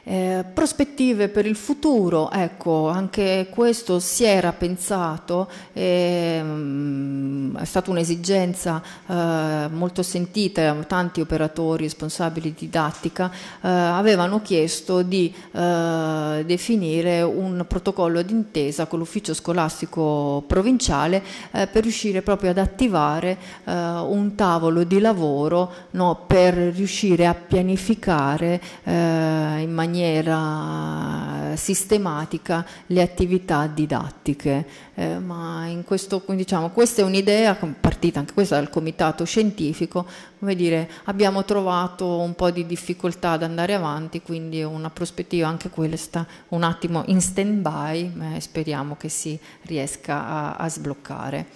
Eh, prospettive per il futuro, ecco, anche questo si era pensato, e, ehm, è stata un'esigenza eh, molto sentita, tanti operatori responsabili di didattica eh, avevano chiesto di eh, definire un protocollo d'intesa con l'ufficio scolastico provinciale eh, per riuscire proprio ad attivare eh, un tavolo di lavoro no, per riuscire a pianificare in maniera maniera sistematica le attività didattiche. Eh, ma in questo, diciamo, questa è un'idea partita anche questa dal comitato scientifico, come dire, abbiamo trovato un po' di difficoltà ad andare avanti, quindi una prospettiva anche questa un attimo in stand by, eh, speriamo che si riesca a, a sbloccare.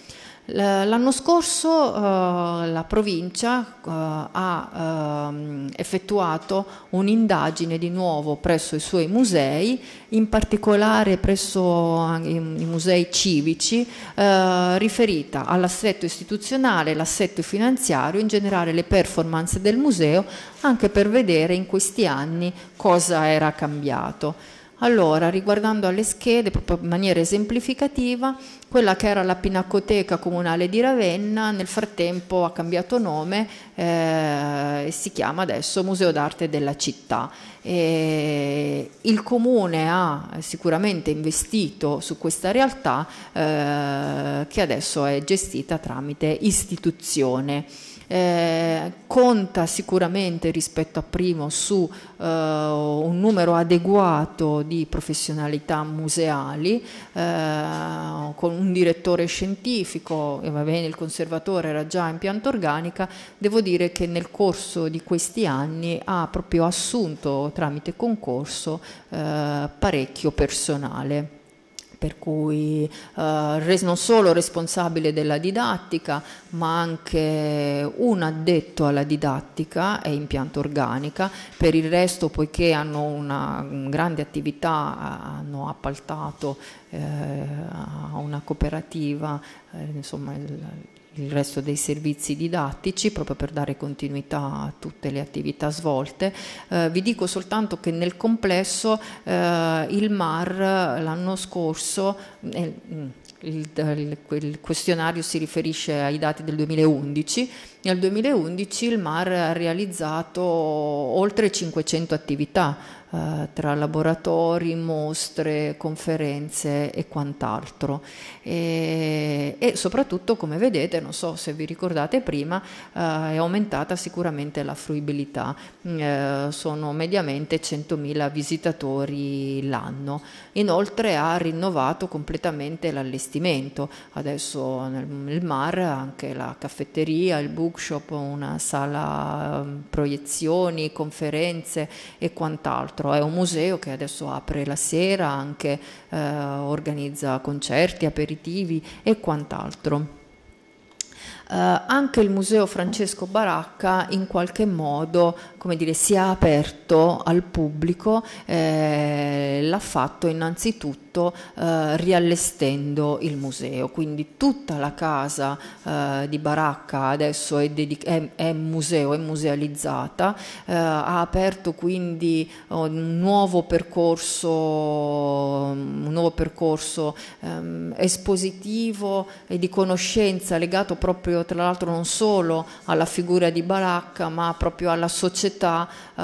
L'anno scorso eh, la provincia eh, ha ehm, effettuato un'indagine di nuovo presso i suoi musei, in particolare presso i musei civici, eh, riferita all'assetto istituzionale, l'assetto finanziario, in generale le performance del museo, anche per vedere in questi anni cosa era cambiato. Allora, riguardando alle schede, proprio in maniera esemplificativa, quella che era la Pinacoteca Comunale di Ravenna, nel frattempo ha cambiato nome eh, e si chiama adesso Museo d'Arte della Città. E il comune ha sicuramente investito su questa realtà eh, che adesso è gestita tramite istituzione eh, conta sicuramente rispetto a primo su eh, un numero adeguato di professionalità museali, eh, con un direttore scientifico, e va bene, il conservatore era già in pianta organica, devo dire che nel corso di questi anni ha proprio assunto tramite concorso eh, parecchio personale per cui eh, non solo responsabile della didattica, ma anche un addetto alla didattica e impianto organica. Per il resto, poiché hanno una grande attività, hanno appaltato eh, a una cooperativa, eh, insomma, il, il resto dei servizi didattici proprio per dare continuità a tutte le attività svolte. Eh, vi dico soltanto che nel complesso eh, il MAR eh, l'anno scorso, mm, eh, il, il, il, questionario si riferisce ai dati del 2011. Nel 2011 il MAR ha realizzato oltre 500 attività eh, tra laboratori, mostre, conferenze e quant'altro e, e soprattutto come vedete, non so se vi ricordate prima, eh, è aumentata sicuramente la fruibilità, mm, eh, sono mediamente 100.000 visitatori l'anno. Inoltre ha rinnovato completamente l'allestimento, adesso nel, nel mar anche la caffetteria, il bookshop, una sala mm, proiezioni, conferenze e quant'altro. È un museo che adesso apre la sera, anche eh, organizza concerti, aperitivi incentivi e quant'altro. Eh, anche il Museo Francesco Baracca in qualche modo come dire, si è aperto al pubblico, eh, l'ha fatto innanzitutto tutto eh, riallestendo il museo, quindi tutta la casa eh, di Baracca adesso è, dedic- è, è museo, è musealizzata, eh, ha aperto quindi eh, un nuovo percorso, un nuovo percorso ehm, espositivo e di conoscenza legato proprio tra l'altro non solo alla figura di Baracca ma proprio alla società eh,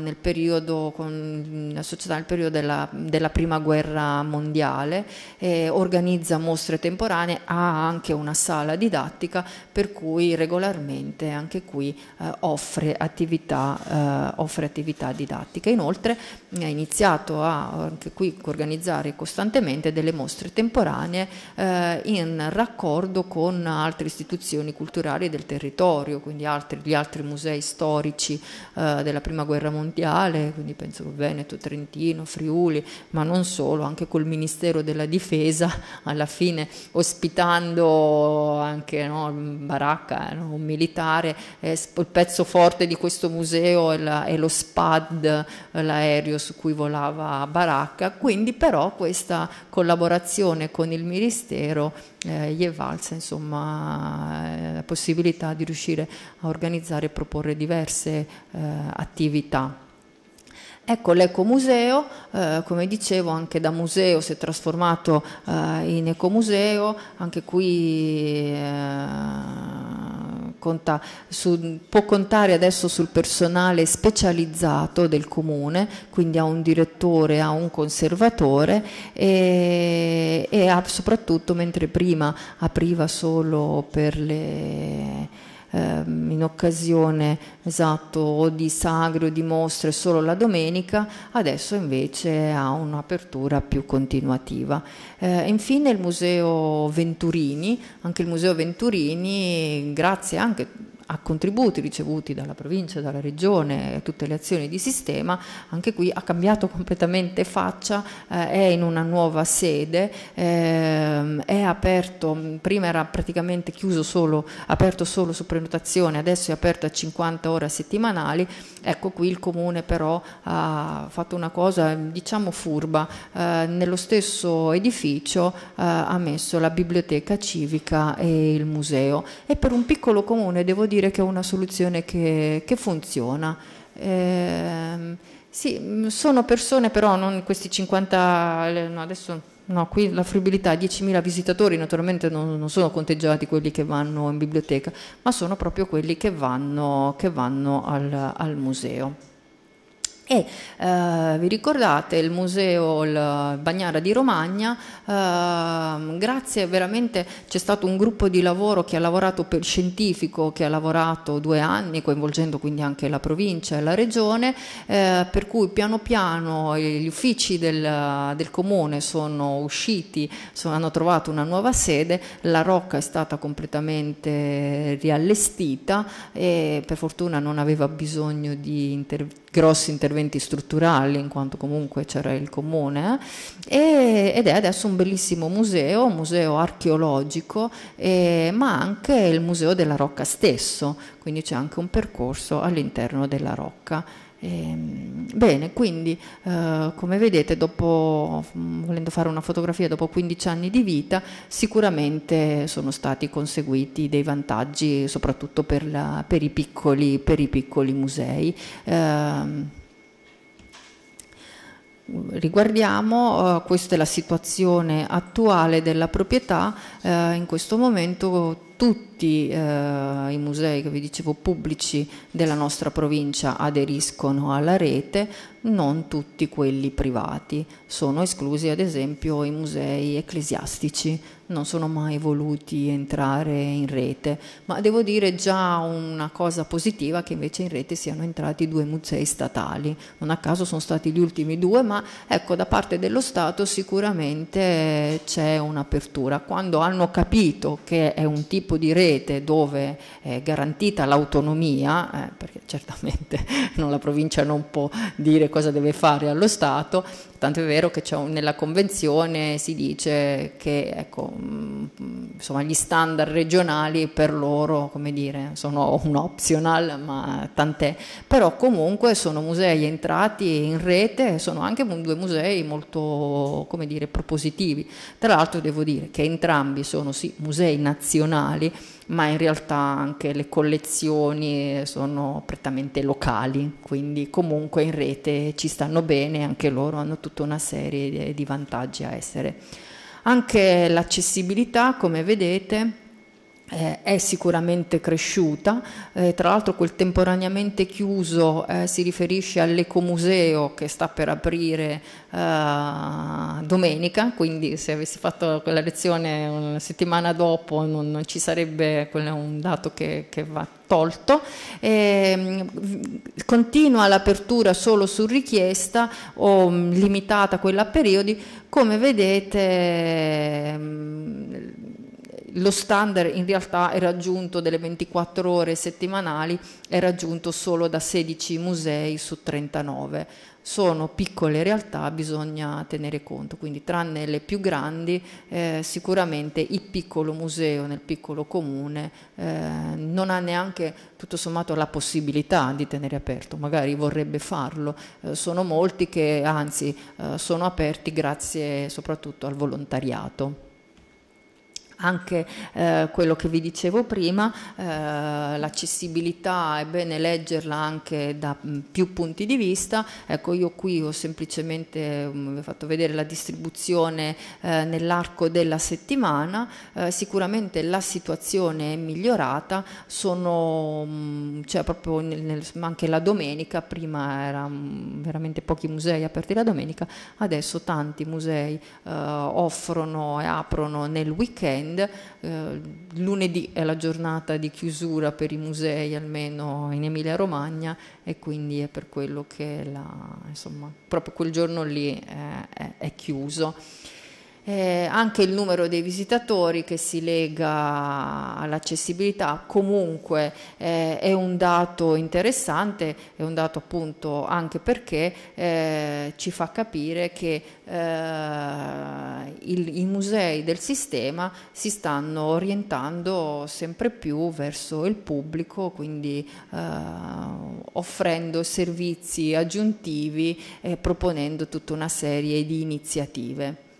nel periodo, con, società nel periodo della, della prima guerra mondiale, eh, organizza mostre temporanee, ha anche una sala didattica per cui regolarmente anche qui eh, offre, attività, eh, offre, attività, didattica. Inoltre ha iniziato a anche qui, a organizzare costantemente delle mostre temporanee eh, in raccordo con altre istituzioni culturali del territorio, quindi altri, gli altri musei storici eh, della Prima Guerra Mondiale, quindi penso Veneto, Trentino, Friuli, ma non solo, anche anche col Ministero della Difesa, alla fine ospitando anche no, Baracca, eh, no, un militare, eh, il pezzo forte di questo museo è, la, è lo SPAD, eh, l'aereo su cui volava Baracca, quindi però questa collaborazione con il Ministero eh, gli è valsa insomma, eh, la possibilità di riuscire a organizzare e proporre diverse eh, attività. Ecco, l'ecomuseo, eh, come dicevo, anche da museo si è trasformato eh, in ecomuseo, anche qui eh, conta, su, può contare adesso sul personale specializzato del comune, quindi ha un direttore, ha un conservatore e, e ha, soprattutto mentre prima apriva solo per le ehm, in occasione esatto, o di sagre o di mostre solo la domenica, adesso invece ha un'apertura più continuativa. Eh, infine il Museo Venturini, anche il Museo Venturini, grazie anche a contributi ricevuti dalla provincia, dalla regione, tutte le azioni di sistema, anche qui ha cambiato completamente faccia, eh, è in una nuova sede, eh, è aperto, prima era praticamente chiuso solo, aperto solo su prenotazione, adesso è aperto a 50 ore settimanali, ecco qui il comune però ha fatto una cosa diciamo furba, eh, nello stesso edificio eh, ha messo la biblioteca civica e il museo e per un piccolo comune devo dire dire che è una soluzione che, che funziona. Eh, sì, mm, sono persone però, non questi 50, eh, no, adesso no, qui la fruibilità, 10.000 visitatori naturalmente non, non, sono conteggiati quelli che vanno in biblioteca, ma sono proprio quelli che vanno, che vanno al, al museo. E eh, vi ricordate il museo il Bagnara di Romagna? Eh, grazie veramente c'è stato un gruppo di lavoro che ha lavorato per scientifico, che ha lavorato due anni, coinvolgendo quindi anche la provincia e la regione, eh, per cui piano piano gli uffici del, del comune sono usciti, sono, hanno trovato una nuova sede, la Rocca è stata completamente riallestita e per fortuna non aveva bisogno di inter grossi interventi interventi strutturali, in quanto comunque c'era il comune, eh, e, ed è adesso un bellissimo museo, un museo archeologico, eh, ma anche il museo della Rocca stesso, quindi c'è anche un percorso all'interno della Rocca. E, ehm, bene, quindi eh, come vedete, dopo, mm, volendo fare una fotografia dopo 15 anni di vita, sicuramente sono stati conseguiti dei vantaggi soprattutto per, la, per, i, piccoli, per i, piccoli, musei. Eh, riguardiamo, eh, questa è la situazione attuale della proprietà, eh, in questo momento tutti eh, i musei che vi dicevo pubblici della nostra provincia aderiscono alla rete, non tutti quelli privati. Sono esclusi ad esempio i musei ecclesiastici, non sono mai voluti entrare in rete, ma devo dire già una cosa positiva che invece in rete siano entrati due musei statali. Non a caso sono stati gli ultimi due, ma ecco da parte dello Stato sicuramente c'è un'apertura. Quando hanno capito che è un tipo tipo di rete dove è garantita l'autonomia, eh, perché certamente *laughs* la provincia non può dire cosa deve fare allo Stato, Tanto è vero che un, nella convenzione si dice che ecco, mm, insomma, gli standard regionali per loro dire, sono un optional, ma tant'è. Però comunque sono musei entrati in rete, sono anche due musei molto dire, propositivi. Tra l'altro devo dire che entrambi sono sì, musei nazionali ma in realtà anche le collezioni sono prettamente locali, quindi comunque in rete ci stanno bene, anche loro hanno tutta una serie di vantaggi a essere. Anche l'accessibilità, come vedete, eh, è sicuramente cresciuta, eh, tra l'altro quel temporaneamente chiuso eh, si riferisce all'ecomuseo che sta per aprire eh, domenica, quindi se avessi fatto quella lezione una settimana dopo non, non ci sarebbe, quello è un dato che, che va tolto, eh, continua l'apertura solo su richiesta o mm, limitata quella a periodi, come vedete mm, lo standard in realtà è raggiunto delle 24 ore settimanali, è raggiunto solo da 16 musei su 39. Sono piccole realtà, bisogna tenere conto, quindi tranne le più grandi eh, sicuramente il piccolo museo nel piccolo comune eh, non ha neanche tutto sommato la possibilità di tenere aperto, magari vorrebbe farlo, eh, sono molti che anzi eh, sono aperti grazie soprattutto al volontariato anche eh, quello che vi dicevo prima, eh, l'accessibilità è bene leggerla anche da mh, mm, più punti di vista, ecco io qui ho semplicemente mh, mm, fatto vedere la distribuzione eh, nell'arco della settimana, eh, sicuramente la situazione è migliorata, sono, mh, mm, cioè proprio nel, nel, anche la domenica, prima erano veramente pochi musei aperti la domenica, adesso tanti musei eh, offrono e aprono nel weekend, weekend. Eh, lunedì è la giornata di chiusura per i musei, almeno in Emilia-Romagna, e quindi è per quello che la, insomma, proprio quel giorno lì è, è, è chiuso. Eh, anche il numero dei visitatori che si lega all'accessibilità comunque eh, è un dato interessante, è un dato appunto anche perché eh, ci fa capire che eh, il, i musei del sistema si stanno orientando sempre più verso il pubblico, quindi eh, offrendo servizi aggiuntivi e proponendo tutta una serie di iniziative.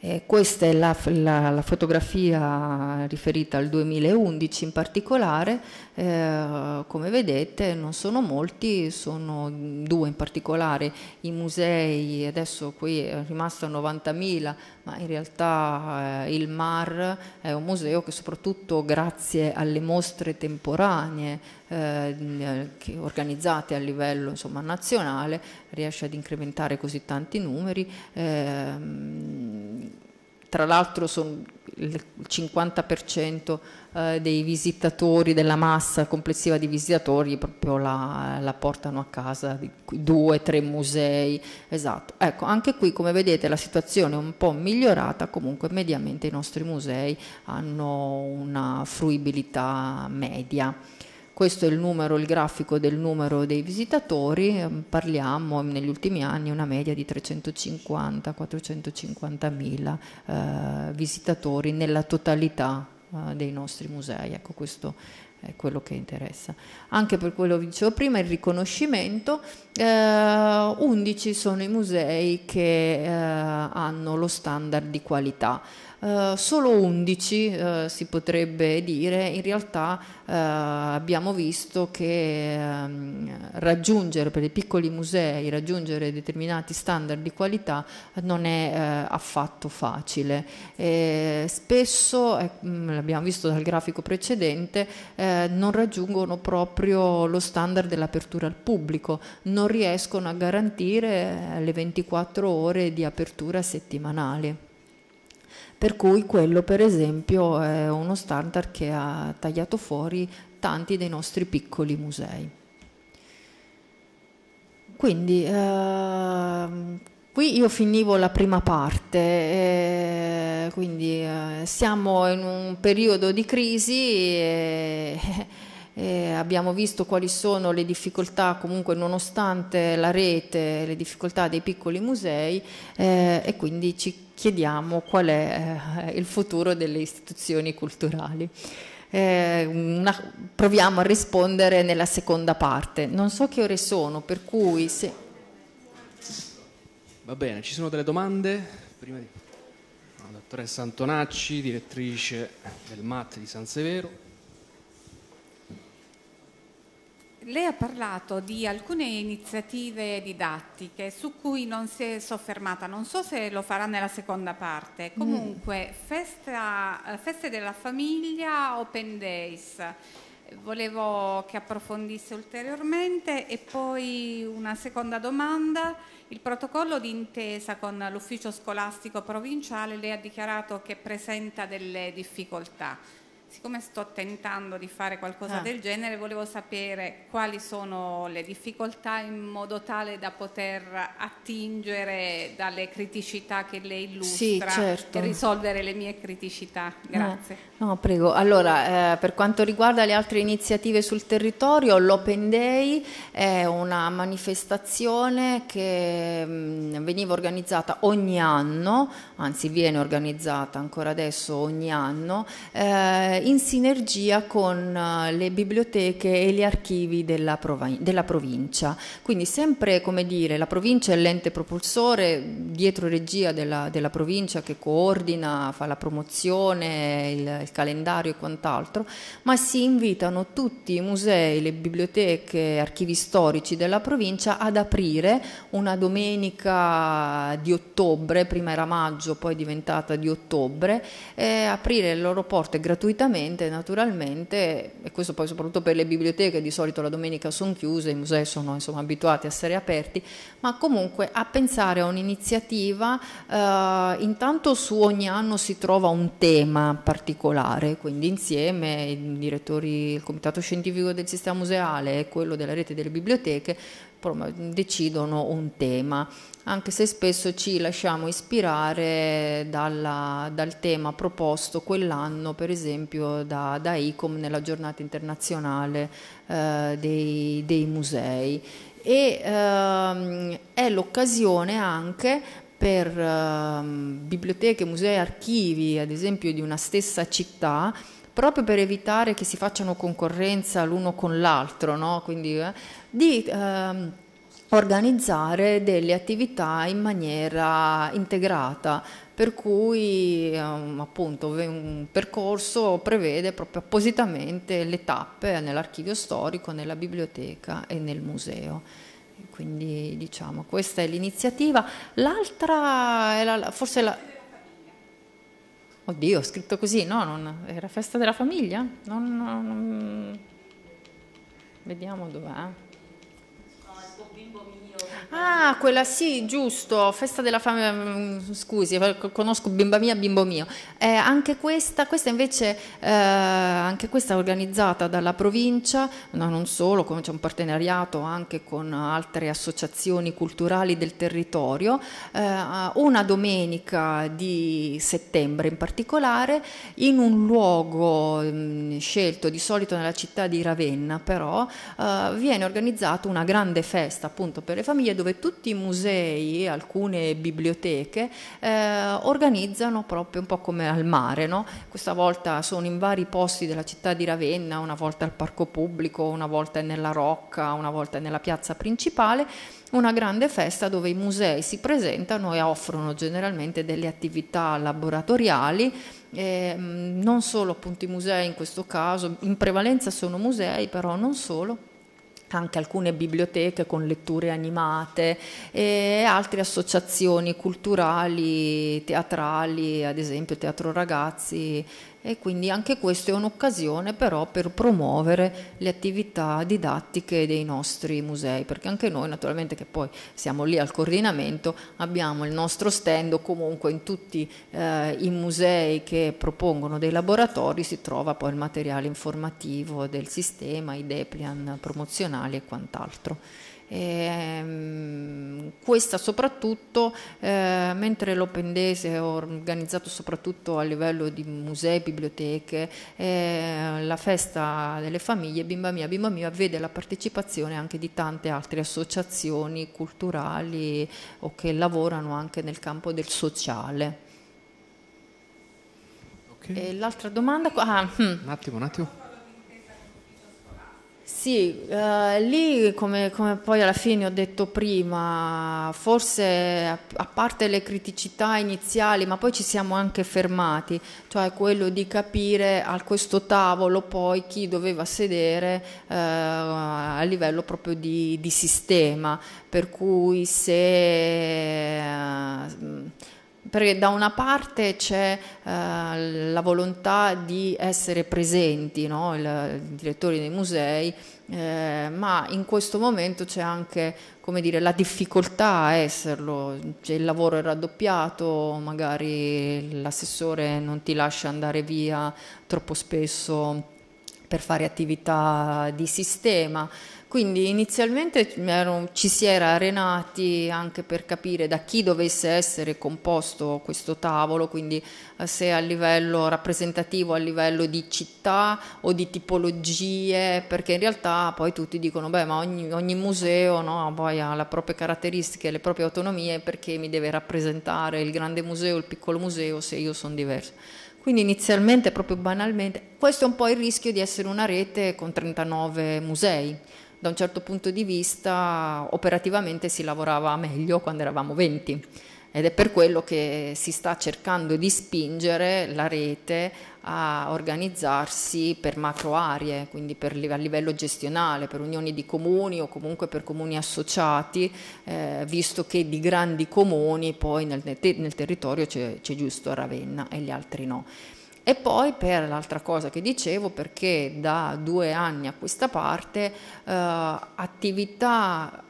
Eh, questa è la, la, la, fotografia riferita al 2011 in particolare, eh, come vedete non sono molti, sono due in particolare, i musei adesso qui è rimasto a 90.000, ma in realtà eh, il MAR è un museo che soprattutto grazie alle mostre temporanee eh, organizzate a livello insomma, nazionale riesce ad incrementare così tanti numeri. Ehm, tra l'altro sono il 50% eh, dei visitatori, della massa complessiva di visitatori proprio la, la portano a casa, due, tre musei, esatto. Ecco, anche qui come vedete la situazione è un po' migliorata, comunque mediamente i nostri musei hanno una fruibilità media questo è il numero, il grafico del numero dei visitatori, ehm, parliamo negli ultimi anni una media di 350-450 mila eh, visitatori nella totalità eh, dei nostri musei, ecco questo è quello che interessa. Anche per quello che dicevo prima, il riconoscimento, eh, 11 sono i musei che eh, hanno lo standard di qualità. Eh, solo 11 eh, si potrebbe dire, in realtà eh, abbiamo visto che ehm, raggiungere per i piccoli musei, raggiungere determinati standard di qualità non è eh, affatto facile. E spesso, mm, l'abbiamo visto dal grafico precedente, non raggiungono proprio lo standard dell'apertura al pubblico, non riescono a garantire le 24 ore di apertura settimanale per cui quello per esempio è uno standard che ha tagliato fuori tanti dei nostri piccoli musei. Quindi eh, qui io finivo la prima parte, e eh, quindi eh, siamo in un periodo di crisi. E, eh, abbiamo visto quali sono le difficoltà comunque nonostante la rete, le difficoltà dei piccoli musei eh, e quindi ci chiediamo qual è eh, il futuro delle istituzioni culturali. Eh, una, proviamo a rispondere nella seconda parte. Non so che ore sono, per cui se... Va bene, ci sono delle domande? Prima di... La dottoressa Antonacci, direttrice del MAT di San Severo. Lei ha parlato di alcune iniziative didattiche su cui non si è soffermata, non so se lo farà nella seconda parte. Mm. Comunque, mm. festa, feste della famiglia, open days. Volevo che approfondisse ulteriormente e poi una seconda domanda. Il protocollo d'intesa con l'ufficio scolastico provinciale, lei ha dichiarato che presenta delle difficoltà siccome sto tentando di fare qualcosa ah. del genere, volevo sapere quali sono le difficoltà in modo tale da poter attingere dalle criticità che lei illustra sì, certo. e risolvere le mie criticità. Eh. Grazie. No, no prego. Allora, eh, per quanto riguarda le altre iniziative sul territorio, l'Open Day è una manifestazione che mh, mm, veniva organizzata ogni anno, anzi viene organizzata ancora adesso ogni anno. Eh, eh, in sinergia con eh, le biblioteche e gli archivi della, provin- della provincia. Quindi sempre, come dire, la provincia è l'ente propulsore dietro regia della, della provincia che coordina, fa la promozione, il, il calendario e quant'altro, ma si invitano tutti i musei, le biblioteche, archivi storici della provincia ad aprire una domenica di ottobre, prima era maggio, poi diventata di ottobre, eh, aprire le loro porte gratuitamente lentamente, naturalmente, e questo poi soprattutto per le biblioteche, di solito la domenica sono chiuse, i musei sono insomma, abituati a essere aperti, ma comunque a pensare a un'iniziativa, eh, intanto su ogni anno si trova un tema particolare, quindi insieme i direttori, il comitato scientifico del sistema museale e quello della rete delle biblioteche decidono un tema anche se spesso ci lasciamo ispirare dalla, dal tema proposto quell'anno, per esempio da, da ICOM nella giornata internazionale eh, dei, dei, musei. E ehm, è l'occasione anche per ehm, biblioteche, musei, archivi, ad esempio di una stessa città, proprio per evitare che si facciano concorrenza l'uno con l'altro, no? Quindi, eh, di ehm, organizzare delle attività in maniera integrata, per cui ehm, appunto un percorso prevede proprio appositamente le tappe nell'archivio storico, nella biblioteca e nel museo. Quindi diciamo questa è l'iniziativa. L'altra è la, forse la... Oddio, ho scritto così, no? Non, era festa della famiglia? Non, non, Vediamo dov'è. con bimbo Ah, quella sì, giusto, festa della famiglia, mm, scusi, conosco bimba mia, bimbo mio. Eh, anche questa, questa invece, eh, anche questa è organizzata dalla provincia, no, non solo, c'è un partenariato anche con altre associazioni culturali del territorio, eh, una domenica di settembre in particolare, in un luogo mh, mm, scelto di solito nella città di Ravenna, però eh, viene organizzata una grande festa appunto per le famiglie famiglie dove tutti i musei, alcune biblioteche eh, organizzano proprio un po' come al mare, no? questa volta sono in vari posti della città di Ravenna, una volta al parco pubblico, una volta nella Rocca, una volta nella piazza principale, una grande festa dove i musei si presentano e offrono generalmente delle attività laboratoriali, eh, non solo appunto i musei in questo caso, in prevalenza sono musei però non solo anche alcune biblioteche con letture animate e altre associazioni culturali, teatrali, ad esempio Teatro Ragazzi, e quindi anche questa è un'occasione però per promuovere le attività didattiche dei nostri musei, perché anche noi naturalmente che poi siamo lì al coordinamento abbiamo il nostro stand comunque in tutti eh, i musei che propongono dei laboratori si trova poi il materiale informativo del sistema, i deplian promozionali e quant'altro. E, ehm, questa soprattutto, eh, mentre l'Open Days è organizzato soprattutto a livello di musei, biblioteche, eh, la festa delle famiglie Bimba Mia, Bimba Mia vede la partecipazione anche di tante altre associazioni culturali o che lavorano anche nel campo del sociale. Okay. l'altra domanda... Ah, hmm. Un attimo, un attimo. Sì, eh, lì come, come, poi alla fine ho detto prima, forse a, a, parte le criticità iniziali, ma poi ci siamo anche fermati, cioè quello di capire a questo tavolo poi chi doveva sedere eh, a livello proprio di, di, sistema, per cui se... Eh, perché da una parte c'è eh, la volontà di essere presenti, no? il, i direttori dei musei, eh, ma in questo momento c'è anche dire, la difficoltà a esserlo, cioè, il lavoro è raddoppiato, magari l'assessore non ti lascia andare via troppo spesso per fare attività di sistema. Quindi inizialmente ci si era arenati anche per capire da chi dovesse essere composto questo tavolo, quindi eh, se a livello rappresentativo, a livello di città o di tipologie, perché in realtà poi tutti dicono, beh, ma ogni, ogni museo no, poi ha le proprie caratteristiche, le proprie autonomie, perché mi deve rappresentare il grande museo, il piccolo museo, se io sono diverso. Quindi inizialmente, proprio banalmente, questo è un po' il rischio di essere una rete con 39 musei da un certo punto di vista operativamente si lavorava meglio quando eravamo 20 ed è per quello che si sta cercando di spingere la rete a organizzarsi per macro aree, quindi per, a livello gestionale, per unioni di comuni o comunque per comuni associati, eh, visto che di grandi comuni poi nel, nel territorio c'è, c'è giusto Ravenna e gli altri no. E poi per l'altra cosa che dicevo, perché da due anni a questa parte eh, attività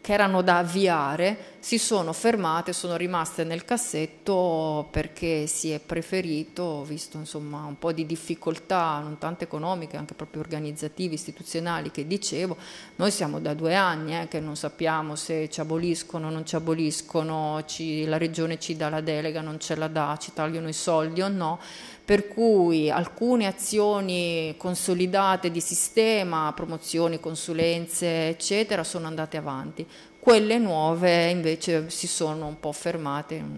che erano da avviare si sono fermate, sono rimaste nel cassetto perché si è preferito, visto insomma un po' di difficoltà, non tanto economiche, anche proprio organizzative, istituzionali, che dicevo, noi siamo da due anni eh, che non sappiamo se ci aboliscono o non ci aboliscono, ci, la regione ci dà la delega, non ce la dà, ci tagliano i soldi o no per cui alcune azioni consolidate di sistema, promozioni, consulenze, eccetera, sono andate avanti, quelle nuove invece si sono un po' fermate, mm,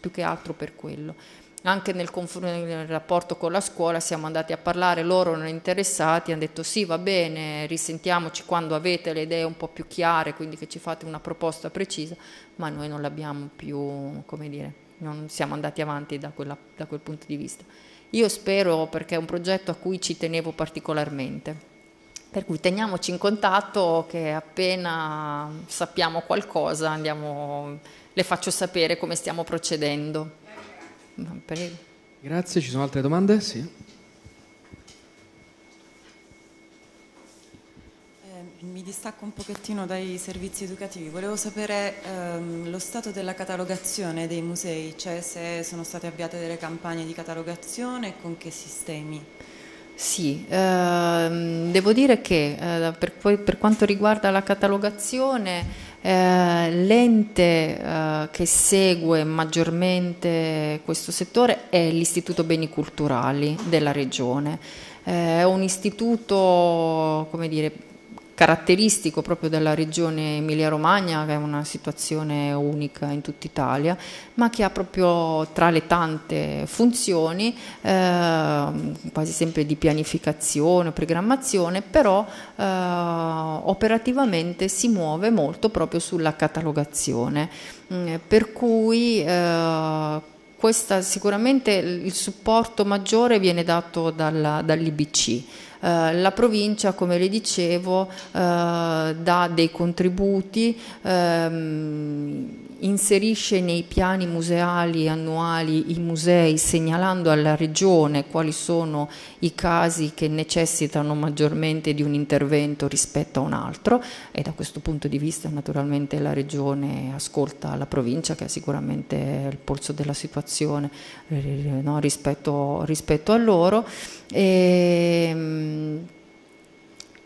più che altro per quello. Anche nel, nel rapporto con la scuola siamo andati a parlare, loro erano interessati, hanno detto sì va bene, risentiamoci quando avete le idee un po' più chiare, quindi che ci fate una proposta precisa, ma noi non l'abbiamo più, come dire, non siamo andati avanti da, quella, da quel punto di vista. Io spero perché è un progetto a cui ci tenevo particolarmente. Per cui teniamoci in contatto che appena sappiamo qualcosa andiamo, le faccio sapere come stiamo procedendo. Grazie, ci sono altre domande? Sì. distacco un pochettino dai servizi educativi. Volevo sapere ehm, lo stato della catalogazione dei musei, cioè se sono state avviate delle campagne di catalogazione e con che sistemi. Sì, ehm, devo dire che eh, per, per, quanto riguarda la catalogazione, eh, l'ente eh, che segue maggiormente questo settore è l'Istituto Beni Culturali della Regione. Eh, è un istituto, come dire, caratteristico proprio della regione Emilia-Romagna, che è una situazione unica in tutta Italia, ma che ha proprio tra le tante funzioni, eh, quasi sempre di pianificazione, programmazione, però eh, operativamente si muove molto proprio sulla catalogazione, mm, per cui eh, questa, sicuramente il supporto maggiore viene dato dalla, dall'IBC eh, la provincia, come le dicevo, eh, dà dei contributi, ehm, inserisce nei piani museali annuali i musei segnalando alla regione quali sono i casi che necessitano maggiormente di un intervento rispetto a un altro e da questo punto di vista naturalmente la regione ascolta la provincia che è sicuramente il polso della situazione eh, no, rispetto, rispetto a loro e, ehm,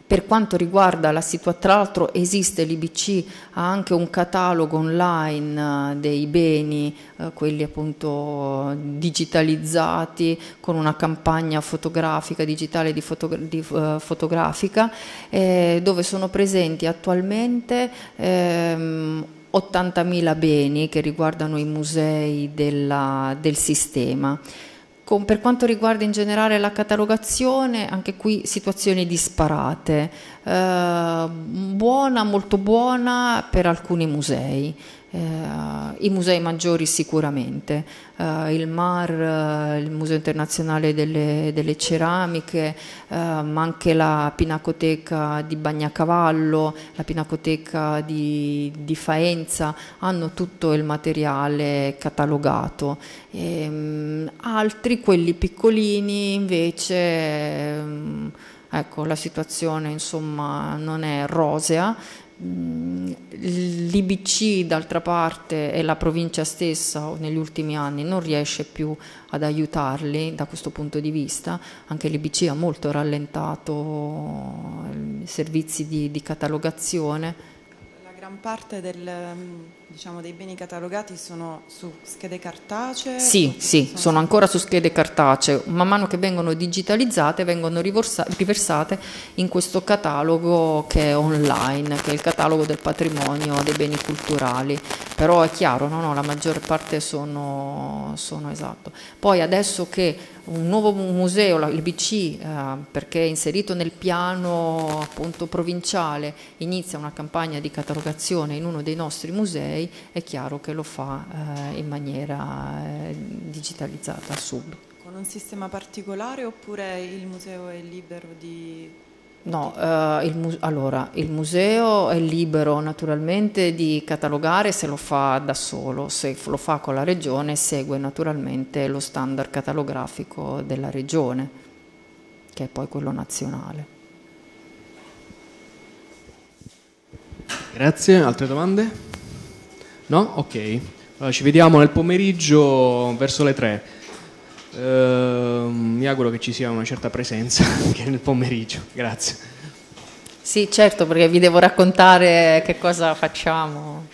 per quanto riguarda la situazione, tra l'altro esiste l'IBC, ha anche un catalogo online eh, dei beni, eh, quelli appunto digitalizzati, con una campagna fotografica, digitale di, foto, di eh, fotografica, eh, dove sono presenti attualmente ehm, 80.000 beni che riguardano i musei della, del sistema. Con, per quanto riguarda in generale la catalogazione, anche qui situazioni disparate, eh, buona, molto buona per alcuni musei. Eh, I musei maggiori sicuramente, eh, il MAR, eh, il Museo Internazionale delle, delle Ceramiche, eh, ma anche la Pinacoteca di Bagnacavallo, la Pinacoteca di, di Faenza, hanno tutto il materiale catalogato. E, ehm, altri, quelli piccolini, invece... Ehm, ecco, la situazione insomma non è rosea, L'IBC d'altra parte e la provincia stessa negli ultimi anni non riesce più ad aiutarli da questo punto di vista, anche l'IBC ha molto rallentato ehm, i servizi di, di catalogazione. La gran parte del, diciamo, dei beni catalogati sono su schede cartacee? Sì, sì, sono... sono ancora su schede cartacee. Man mano che vengono digitalizzate vengono riversate in questo catalogo che è online, che è il catalogo del patrimonio dei beni culturali. Però è chiaro, no? No, la maggior parte sono, sono esatto. Poi adesso che un nuovo museo, il BC, eh, perché è inserito nel piano appunto provinciale, inizia una campagna di catalogazione in uno dei nostri musei, musei, è chiaro che lo fa eh, in maniera eh, digitalizzata sub. Con un sistema particolare oppure il museo è libero di No, eh, il mu- allora il museo è libero naturalmente di catalogare se lo fa da solo, se lo fa con la regione segue naturalmente lo standard catalografico della regione, che è poi quello nazionale. Grazie, altre domande? No? Ok. Allora, ci vediamo nel pomeriggio verso le 3. Eh, mi auguro che ci sia una certa presenza *laughs* anche nel pomeriggio. Grazie. Sì, certo, perché vi devo raccontare che cosa facciamo.